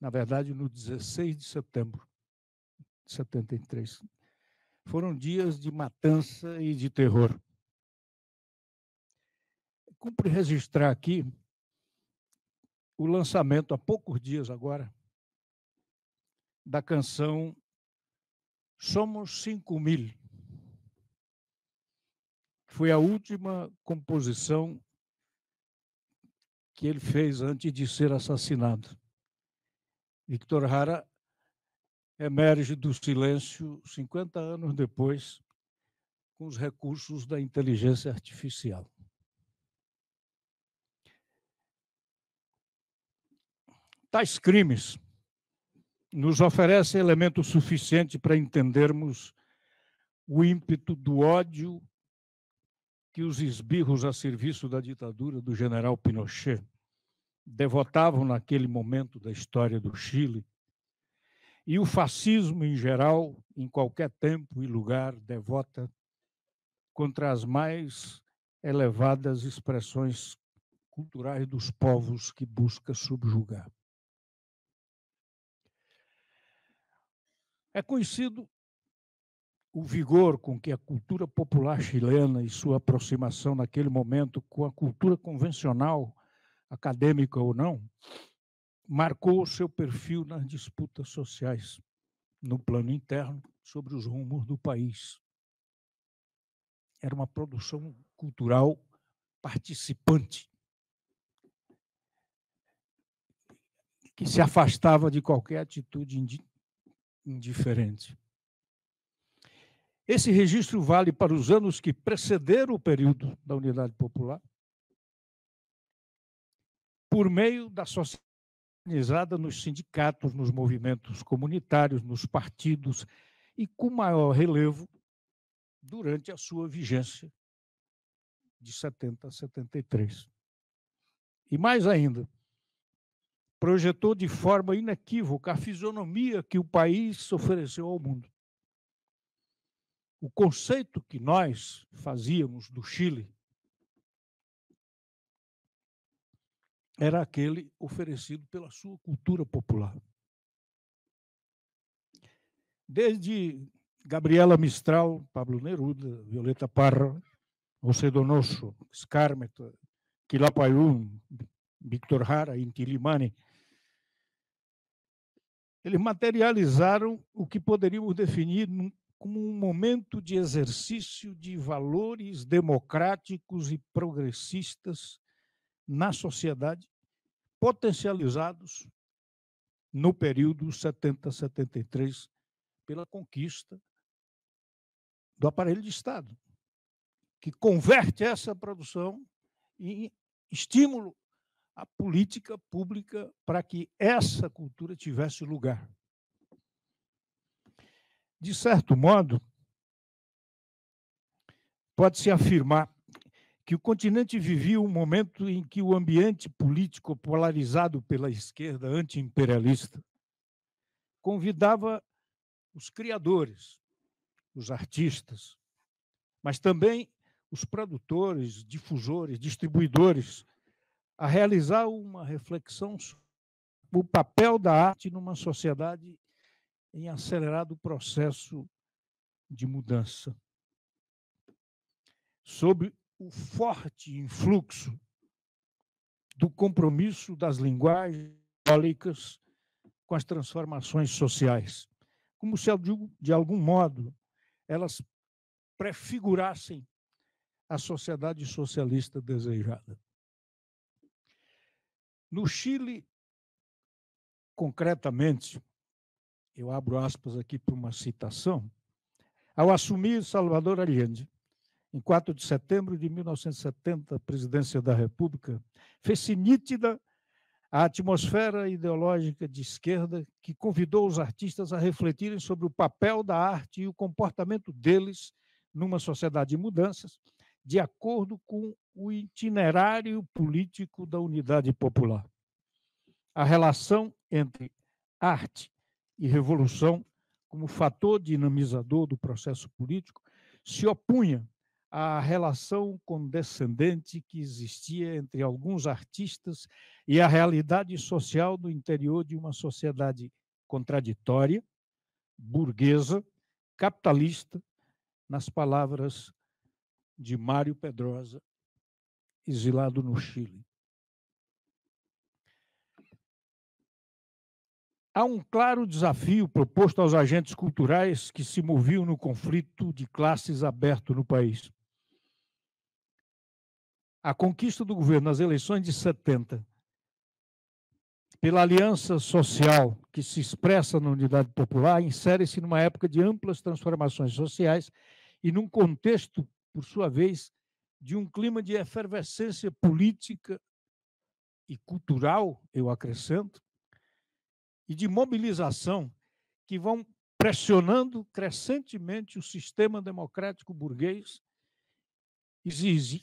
na verdade, no 16 de setembro de 73, foram dias de matança e de terror. Cumpre registrar aqui o lançamento, há poucos dias agora, da canção Somos Cinco Mil. Foi a última composição que ele fez antes de ser assassinado. Victor Hara emerge do silêncio 50 anos depois com os recursos da inteligência artificial. Tais crimes nos oferece elemento suficiente para entendermos o ímpeto do ódio que os esbirros a serviço da ditadura do general Pinochet devotavam naquele momento da história do Chile e o fascismo em geral, em qualquer tempo e lugar, devota contra as mais elevadas expressões culturais dos povos que busca subjugar. É conhecido o vigor com que a cultura popular chilena e sua aproximação naquele momento com a cultura convencional, acadêmica ou não, marcou o seu perfil nas disputas sociais no plano interno sobre os rumos do país. Era uma produção cultural participante que se afastava de qualquer atitude indiferente. Esse registro vale para os anos que precederam o período da Unidade Popular, por meio da sociedade organizada nos sindicatos, nos movimentos comunitários, nos partidos e com maior relevo durante a sua vigência de 70 a 73. E mais ainda, projetou de forma inequívoca a fisionomia que o país ofereceu ao mundo. O conceito que nós fazíamos do Chile era aquele oferecido pela sua cultura popular. Desde Gabriela Mistral, Pablo Neruda, Violeta Parra, José Nosso, Scarmeta, Quilapayún, Victor Hara, Inti Limani, eles materializaram o que poderíamos definir como um momento de exercício de valores democráticos e progressistas na sociedade, potencializados no período 70-73 pela conquista do aparelho de Estado, que converte essa produção em estímulo a política pública para que essa cultura tivesse lugar. De certo modo, pode-se afirmar que o continente vivia um momento em que o ambiente político polarizado pela esquerda anti-imperialista convidava os criadores, os artistas, mas também os produtores, difusores, distribuidores a realizar uma reflexão sobre o papel da arte numa sociedade em acelerado processo de mudança, sobre o forte influxo do compromisso das linguagens simbólicas com as transformações sociais, como se, de algum modo, elas prefigurassem a sociedade socialista desejada. No Chile, concretamente, eu abro aspas aqui para uma citação, ao assumir Salvador Allende, em 4 de setembro de 1970, a presidência da República, fez-se nítida a atmosfera ideológica de esquerda que convidou os artistas a refletirem sobre o papel da arte e o comportamento deles numa sociedade em mudanças, de acordo com o itinerário político da unidade popular. A relação entre arte e revolução, como fator dinamizador do processo político, se opunha à relação condescendente que existia entre alguns artistas e a realidade social do interior de uma sociedade contraditória, burguesa, capitalista, nas palavras de Mário Pedrosa, exilado no Chile. Há um claro desafio proposto aos agentes culturais que se moviam no conflito de classes aberto no país. A conquista do governo nas eleições de 70, pela aliança social que se expressa na unidade popular, insere-se numa época de amplas transformações sociais e num contexto por sua vez, de um clima de efervescência política e cultural, eu acrescento, e de mobilização que vão pressionando crescentemente o sistema democrático burguês,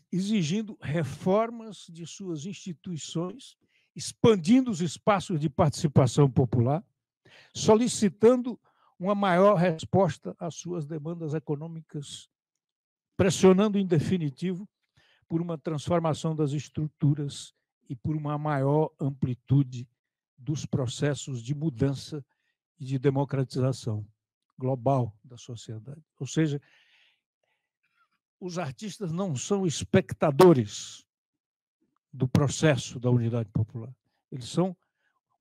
exigindo reformas de suas instituições, expandindo os espaços de participação popular, solicitando uma maior resposta às suas demandas econômicas pressionando em definitivo por uma transformação das estruturas e por uma maior amplitude dos processos de mudança e de democratização global da sociedade. Ou seja, os artistas não são espectadores do processo da unidade popular. Eles são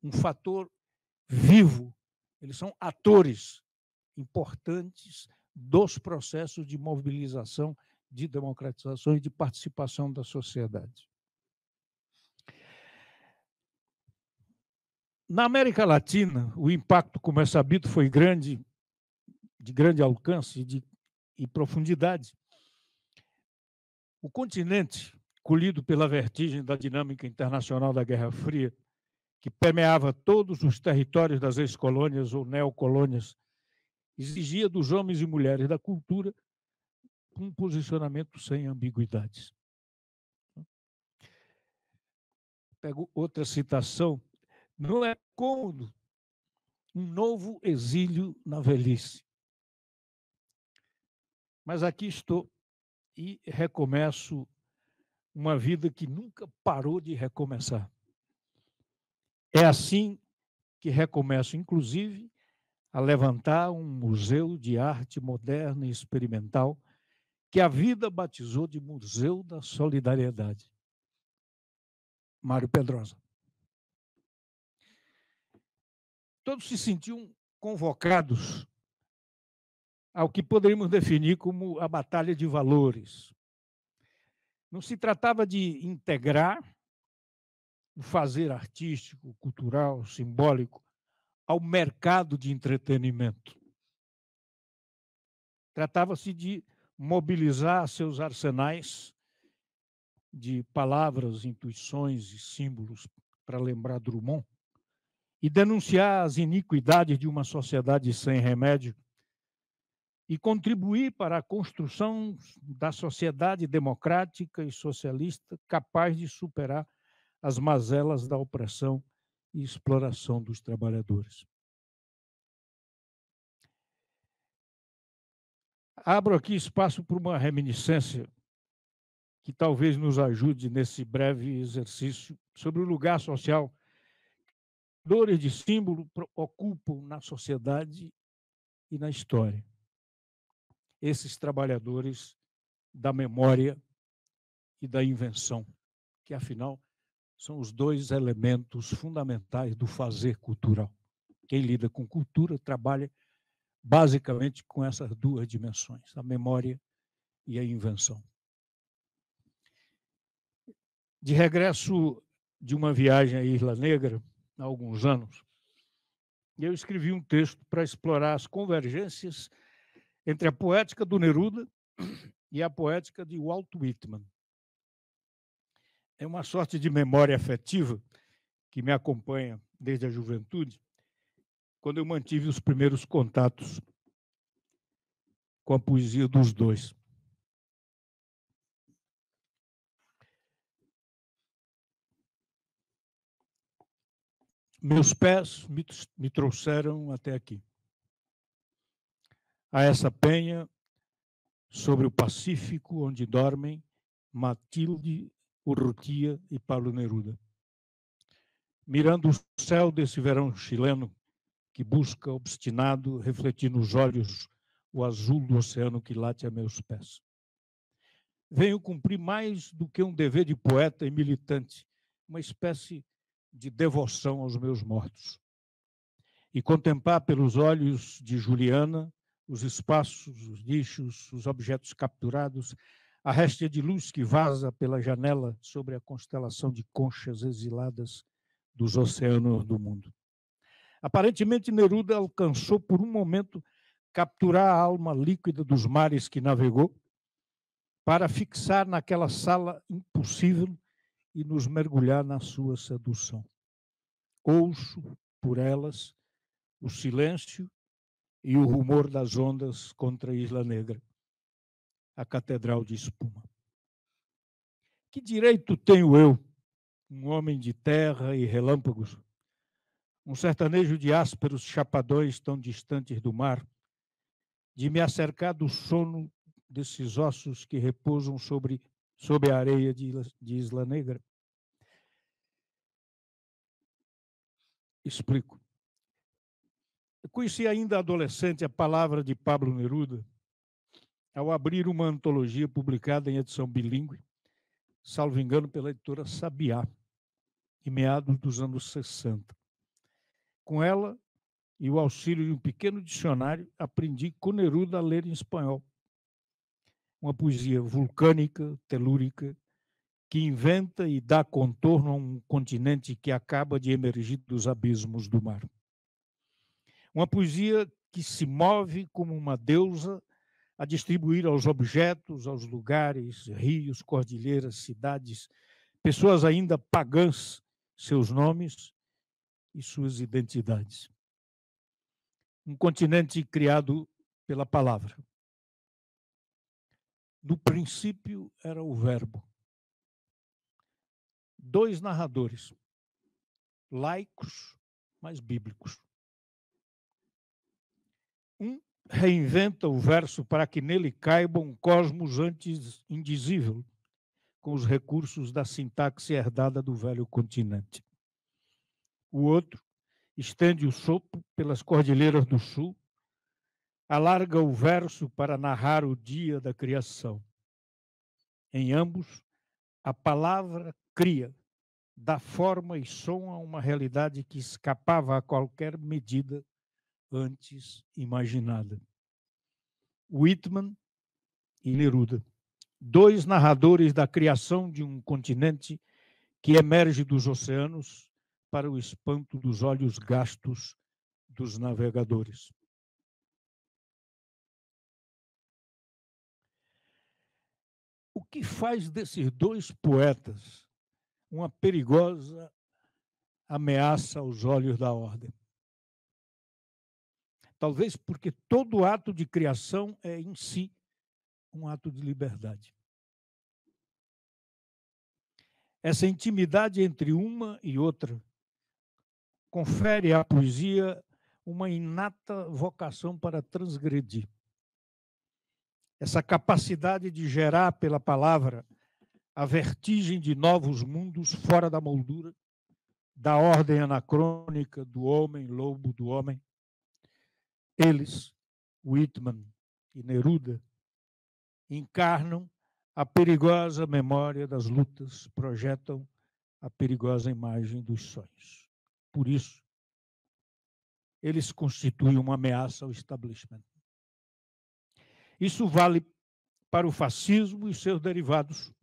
um fator vivo, eles são atores importantes dos processos de mobilização, de democratização e de participação da sociedade. Na América Latina, o impacto, como é sabido, foi grande, de grande alcance e, de, e profundidade. O continente, colhido pela vertigem da dinâmica internacional da Guerra Fria, que permeava todos os territórios das ex-colônias ou neocolônias exigia dos homens e mulheres da cultura um posicionamento sem ambiguidades. Pego outra citação. Não é cômodo um novo exílio na velhice. Mas aqui estou e recomeço uma vida que nunca parou de recomeçar. É assim que recomeço, inclusive, a levantar um museu de arte moderna e experimental que a vida batizou de Museu da Solidariedade. Mário Pedrosa. Todos se sentiam convocados ao que poderíamos definir como a batalha de valores. Não se tratava de integrar o fazer artístico, cultural, simbólico ao mercado de entretenimento. Tratava-se de mobilizar seus arsenais de palavras, intuições e símbolos para lembrar Drummond e denunciar as iniquidades de uma sociedade sem remédio e contribuir para a construção da sociedade democrática e socialista capaz de superar as mazelas da opressão e exploração dos trabalhadores. Abro aqui espaço para uma reminiscência que talvez nos ajude nesse breve exercício sobre o lugar social que dores de símbolo ocupam na sociedade e na história. Esses trabalhadores da memória e da invenção, que afinal são os dois elementos fundamentais do fazer cultural. Quem lida com cultura trabalha basicamente com essas duas dimensões, a memória e a invenção. De regresso de uma viagem à Isla Negra, há alguns anos, eu escrevi um texto para explorar as convergências entre a poética do Neruda e a poética de Walt Whitman é uma sorte de memória afetiva que me acompanha desde a juventude, quando eu mantive os primeiros contatos com a poesia dos dois. Meus pés me, me trouxeram até aqui, a essa penha sobre o Pacífico, onde dormem Matilde Urrutia e Pablo Neruda. Mirando o céu desse verão chileno, que busca obstinado refletir nos olhos o azul do oceano que late a meus pés. Venho cumprir mais do que um dever de poeta e militante, uma espécie de devoção aos meus mortos. E contemplar pelos olhos de Juliana os espaços, os lixos, os objetos capturados, a réstia de luz que vaza pela janela sobre a constelação de conchas exiladas dos oceanos do mundo. Aparentemente, Neruda alcançou por um momento capturar a alma líquida dos mares que navegou, para fixar naquela sala impossível e nos mergulhar na sua sedução. Ouço por elas o silêncio e o rumor das ondas contra a Isla Negra a Catedral de Espuma. Que direito tenho eu, um homem de terra e relâmpagos, um sertanejo de ásperos chapadões tão distantes do mar, de me acercar do sono desses ossos que repousam sobre, sobre a areia de, de Isla Negra? Explico. Eu conheci ainda adolescente a palavra de Pablo Neruda, ao abrir uma antologia publicada em edição bilíngue, salvo engano pela editora Sabiá, em meados dos anos 60. Com ela e o auxílio de um pequeno dicionário, aprendi com Neruda a ler em espanhol. Uma poesia vulcânica, telúrica, que inventa e dá contorno a um continente que acaba de emergir dos abismos do mar. Uma poesia que se move como uma deusa a distribuir aos objetos, aos lugares, rios, cordilheiras, cidades, pessoas ainda pagãs, seus nomes e suas identidades. Um continente criado pela palavra. No princípio era o Verbo. Dois narradores, laicos, mas bíblicos. Um reinventa o verso para que nele caiba um cosmos antes indizível, com os recursos da sintaxe herdada do velho continente. O outro estende o sopro pelas cordilheiras do sul, alarga o verso para narrar o dia da criação. Em ambos, a palavra cria, dá forma e som a uma realidade que escapava a qualquer medida antes imaginada. Whitman e Neruda, dois narradores da criação de um continente que emerge dos oceanos para o espanto dos olhos gastos dos navegadores. O que faz desses dois poetas uma perigosa ameaça aos olhos da ordem? Talvez porque todo ato de criação é em si um ato de liberdade. Essa intimidade entre uma e outra confere à poesia uma inata vocação para transgredir. Essa capacidade de gerar pela palavra a vertigem de novos mundos fora da moldura, da ordem anacrônica, do homem-lobo, do homem, eles, Whitman e Neruda, encarnam a perigosa memória das lutas, projetam a perigosa imagem dos sonhos. Por isso, eles constituem uma ameaça ao establishment. Isso vale para o fascismo e seus derivados,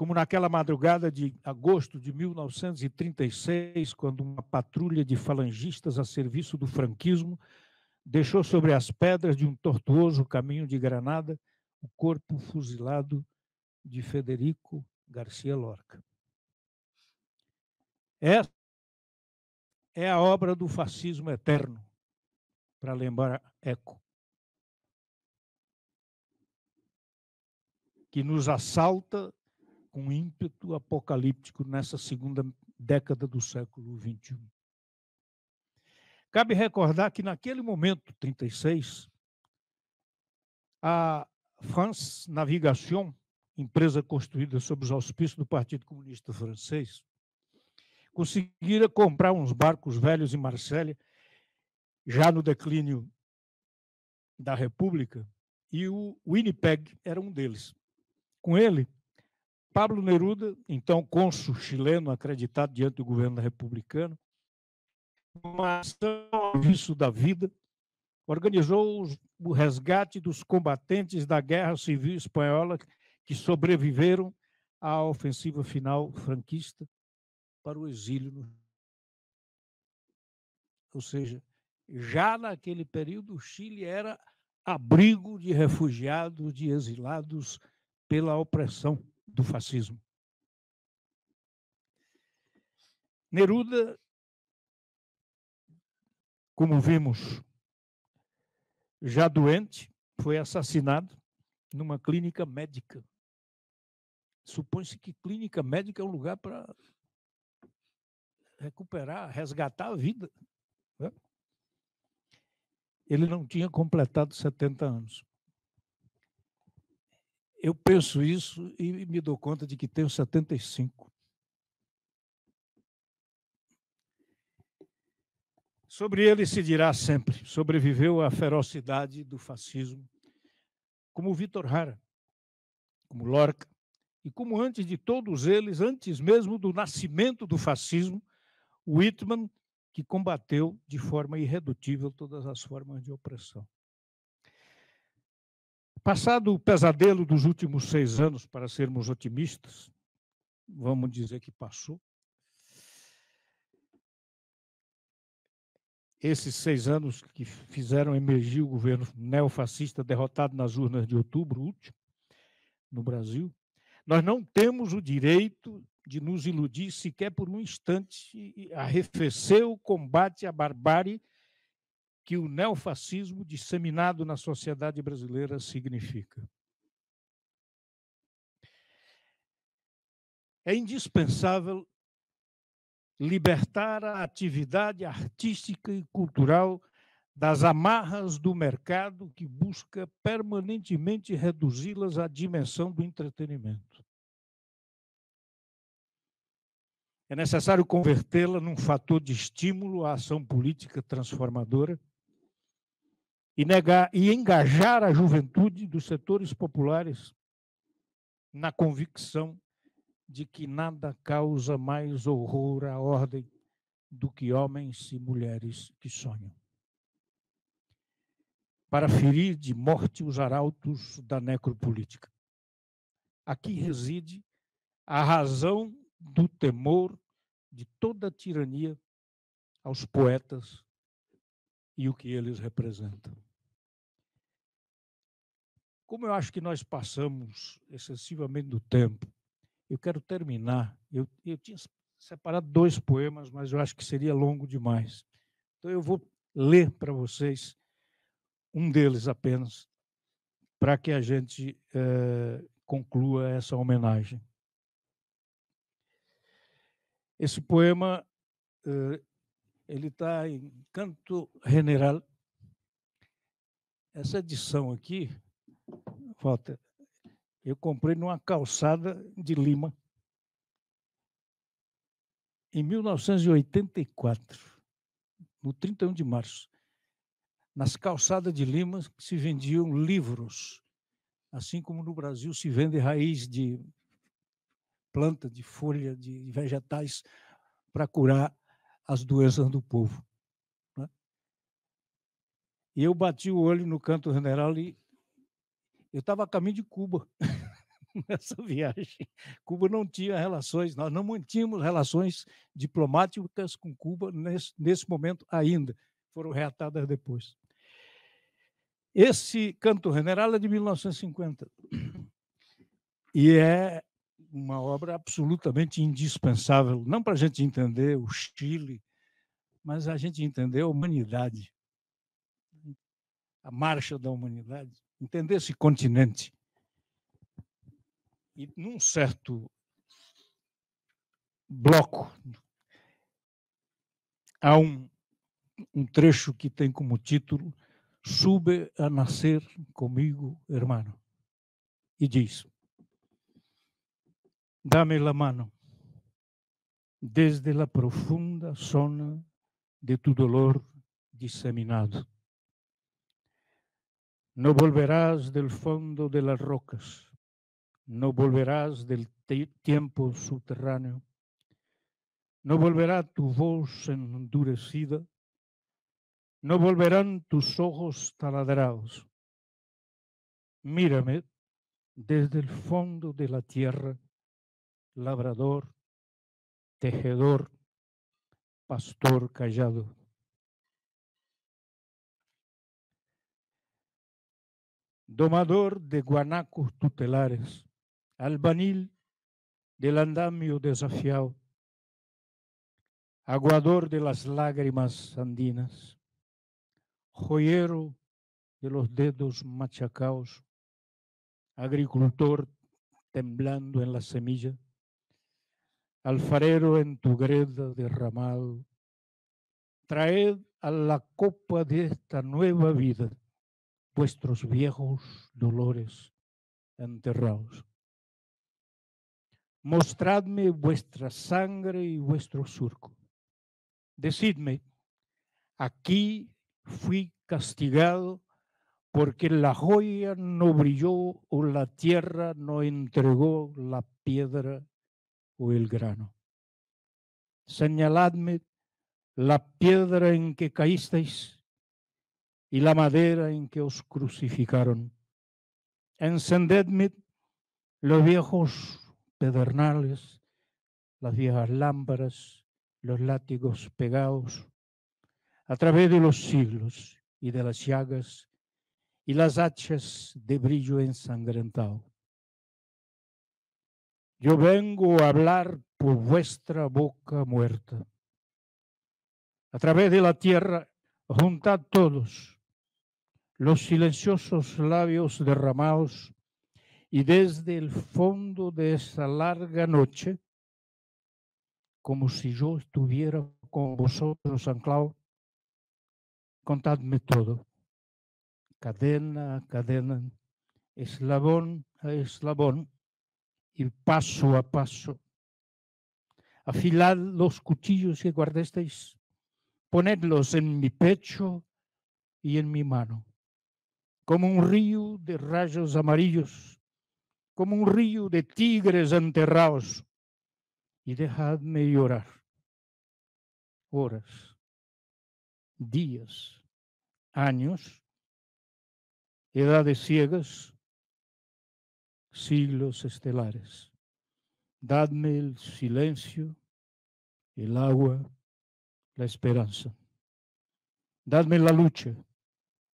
como naquela madrugada de agosto de 1936, quando uma patrulha de falangistas a serviço do franquismo deixou sobre as pedras de um tortuoso caminho de Granada o corpo fuzilado de Federico Garcia Lorca. Essa é a obra do fascismo eterno, para lembrar Eco, que nos assalta com ímpeto apocalíptico nessa segunda década do século XXI. Cabe recordar que, naquele momento, 36, a France Navigation, empresa construída sob os auspícios do Partido Comunista Francês, conseguira comprar uns barcos velhos em Marselha, já no declínio da República, e o Winnipeg era um deles. Com ele, Pablo Neruda, então cônsul chileno acreditado diante do governo republicano, uma ação ao serviço da vida, organizou o resgate dos combatentes da Guerra Civil Espanhola que sobreviveram à ofensiva final franquista para o exílio. No... Ou seja, já naquele período, o Chile era abrigo de refugiados, de exilados pela opressão do fascismo. Neruda, como vimos, já doente, foi assassinado numa clínica médica. Supõe-se que clínica médica é um lugar para recuperar, resgatar a vida. Né? Ele não tinha completado 70 anos. Eu penso isso e me dou conta de que tenho 75. Sobre ele se dirá sempre: sobreviveu à ferocidade do fascismo, como Vitor Hara, como Lorca, e como antes de todos eles, antes mesmo do nascimento do fascismo, Whitman, que combateu de forma irredutível todas as formas de opressão. Passado o pesadelo dos últimos seis anos, para sermos otimistas, vamos dizer que passou. Esses seis anos que fizeram emergir o governo neofascista derrotado nas urnas de outubro último, no Brasil, nós não temos o direito de nos iludir sequer por um instante, arrefecer o combate à barbárie que o neofascismo disseminado na sociedade brasileira significa. É indispensável libertar a atividade artística e cultural das amarras do mercado que busca permanentemente reduzi-las à dimensão do entretenimento. É necessário convertê-la num fator de estímulo à ação política transformadora e, negar, e engajar a juventude dos setores populares na convicção de que nada causa mais horror à ordem do que homens e mulheres que sonham. Para ferir de morte os arautos da necropolítica. Aqui reside a razão do temor de toda a tirania aos poetas e o que eles representam. Como eu acho que nós passamos excessivamente do tempo, eu quero terminar. Eu, eu tinha separado dois poemas, mas eu acho que seria longo demais. Então eu vou ler para vocês um deles apenas, para que a gente eh, conclua essa homenagem. Esse poema eh, ele está em Canto General. Essa edição aqui falta. Eu comprei numa calçada de Lima em 1984, no 31 de março. Nas calçadas de Lima se vendiam livros, assim como no Brasil se vende raiz de planta, de folha, de vegetais para curar as doenças do povo. Né? E eu bati o olho no canto general e eu estava a caminho de Cuba *laughs* nessa viagem. Cuba não tinha relações, nós não mantínhamos relações diplomáticas com Cuba nesse, nesse momento ainda, foram reatadas depois. Esse canto general né, é de 1950 e é uma obra absolutamente indispensável, não para a gente entender o Chile, mas a gente entender a humanidade, a marcha da humanidade entender esse continente. E num certo bloco há um, um trecho que tem como título Sube a nascer comigo, hermano. E diz: dá-me la mano desde la profunda zona de tu dolor disseminado No volverás del fondo de las rocas, no volverás del tiempo subterráneo, no volverá tu voz endurecida, no volverán tus ojos taladrados. Mírame desde el fondo de la tierra, labrador, tejedor, pastor callado. domador de guanacos tutelares, albanil del andamio desafiado, aguador de las lágrimas andinas, joyero de los dedos machacaos, agricultor temblando en la semilla, alfarero en tu greda derramado, traed a la copa de esta nueva vida vuestros viejos dolores enterrados. Mostradme vuestra sangre y vuestro surco. Decidme, aquí fui castigado porque la joya no brilló o la tierra no entregó la piedra o el grano. Señaladme la piedra en que caísteis y la madera en que os crucificaron. Encendedme los viejos pedernales, las viejas lámparas, los látigos pegados, a través de los siglos y de las llagas y las hachas de brillo ensangrentado. Yo vengo a hablar por vuestra boca muerta. A través de la tierra, juntad todos los silenciosos labios derramados y desde el fondo de esa larga noche, como si yo estuviera con vosotros, anclado, contadme todo, cadena a cadena, eslabón a eslabón y paso a paso. Afilad los cuchillos que guardasteis, ponedlos en mi pecho y en mi mano como un río de rayos amarillos, como un río de tigres enterrados, y dejadme llorar horas, días, años, edades ciegas, siglos estelares. Dadme el silencio, el agua, la esperanza. Dadme la lucha,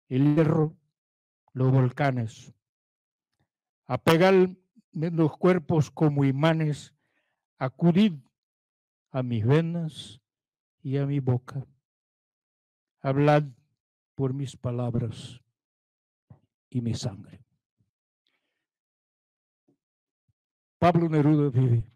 el error los volcanes. Apegad los cuerpos como imanes, acudid a mis venas y a mi boca. Hablad por mis palabras y mi sangre. Pablo Neruda vive.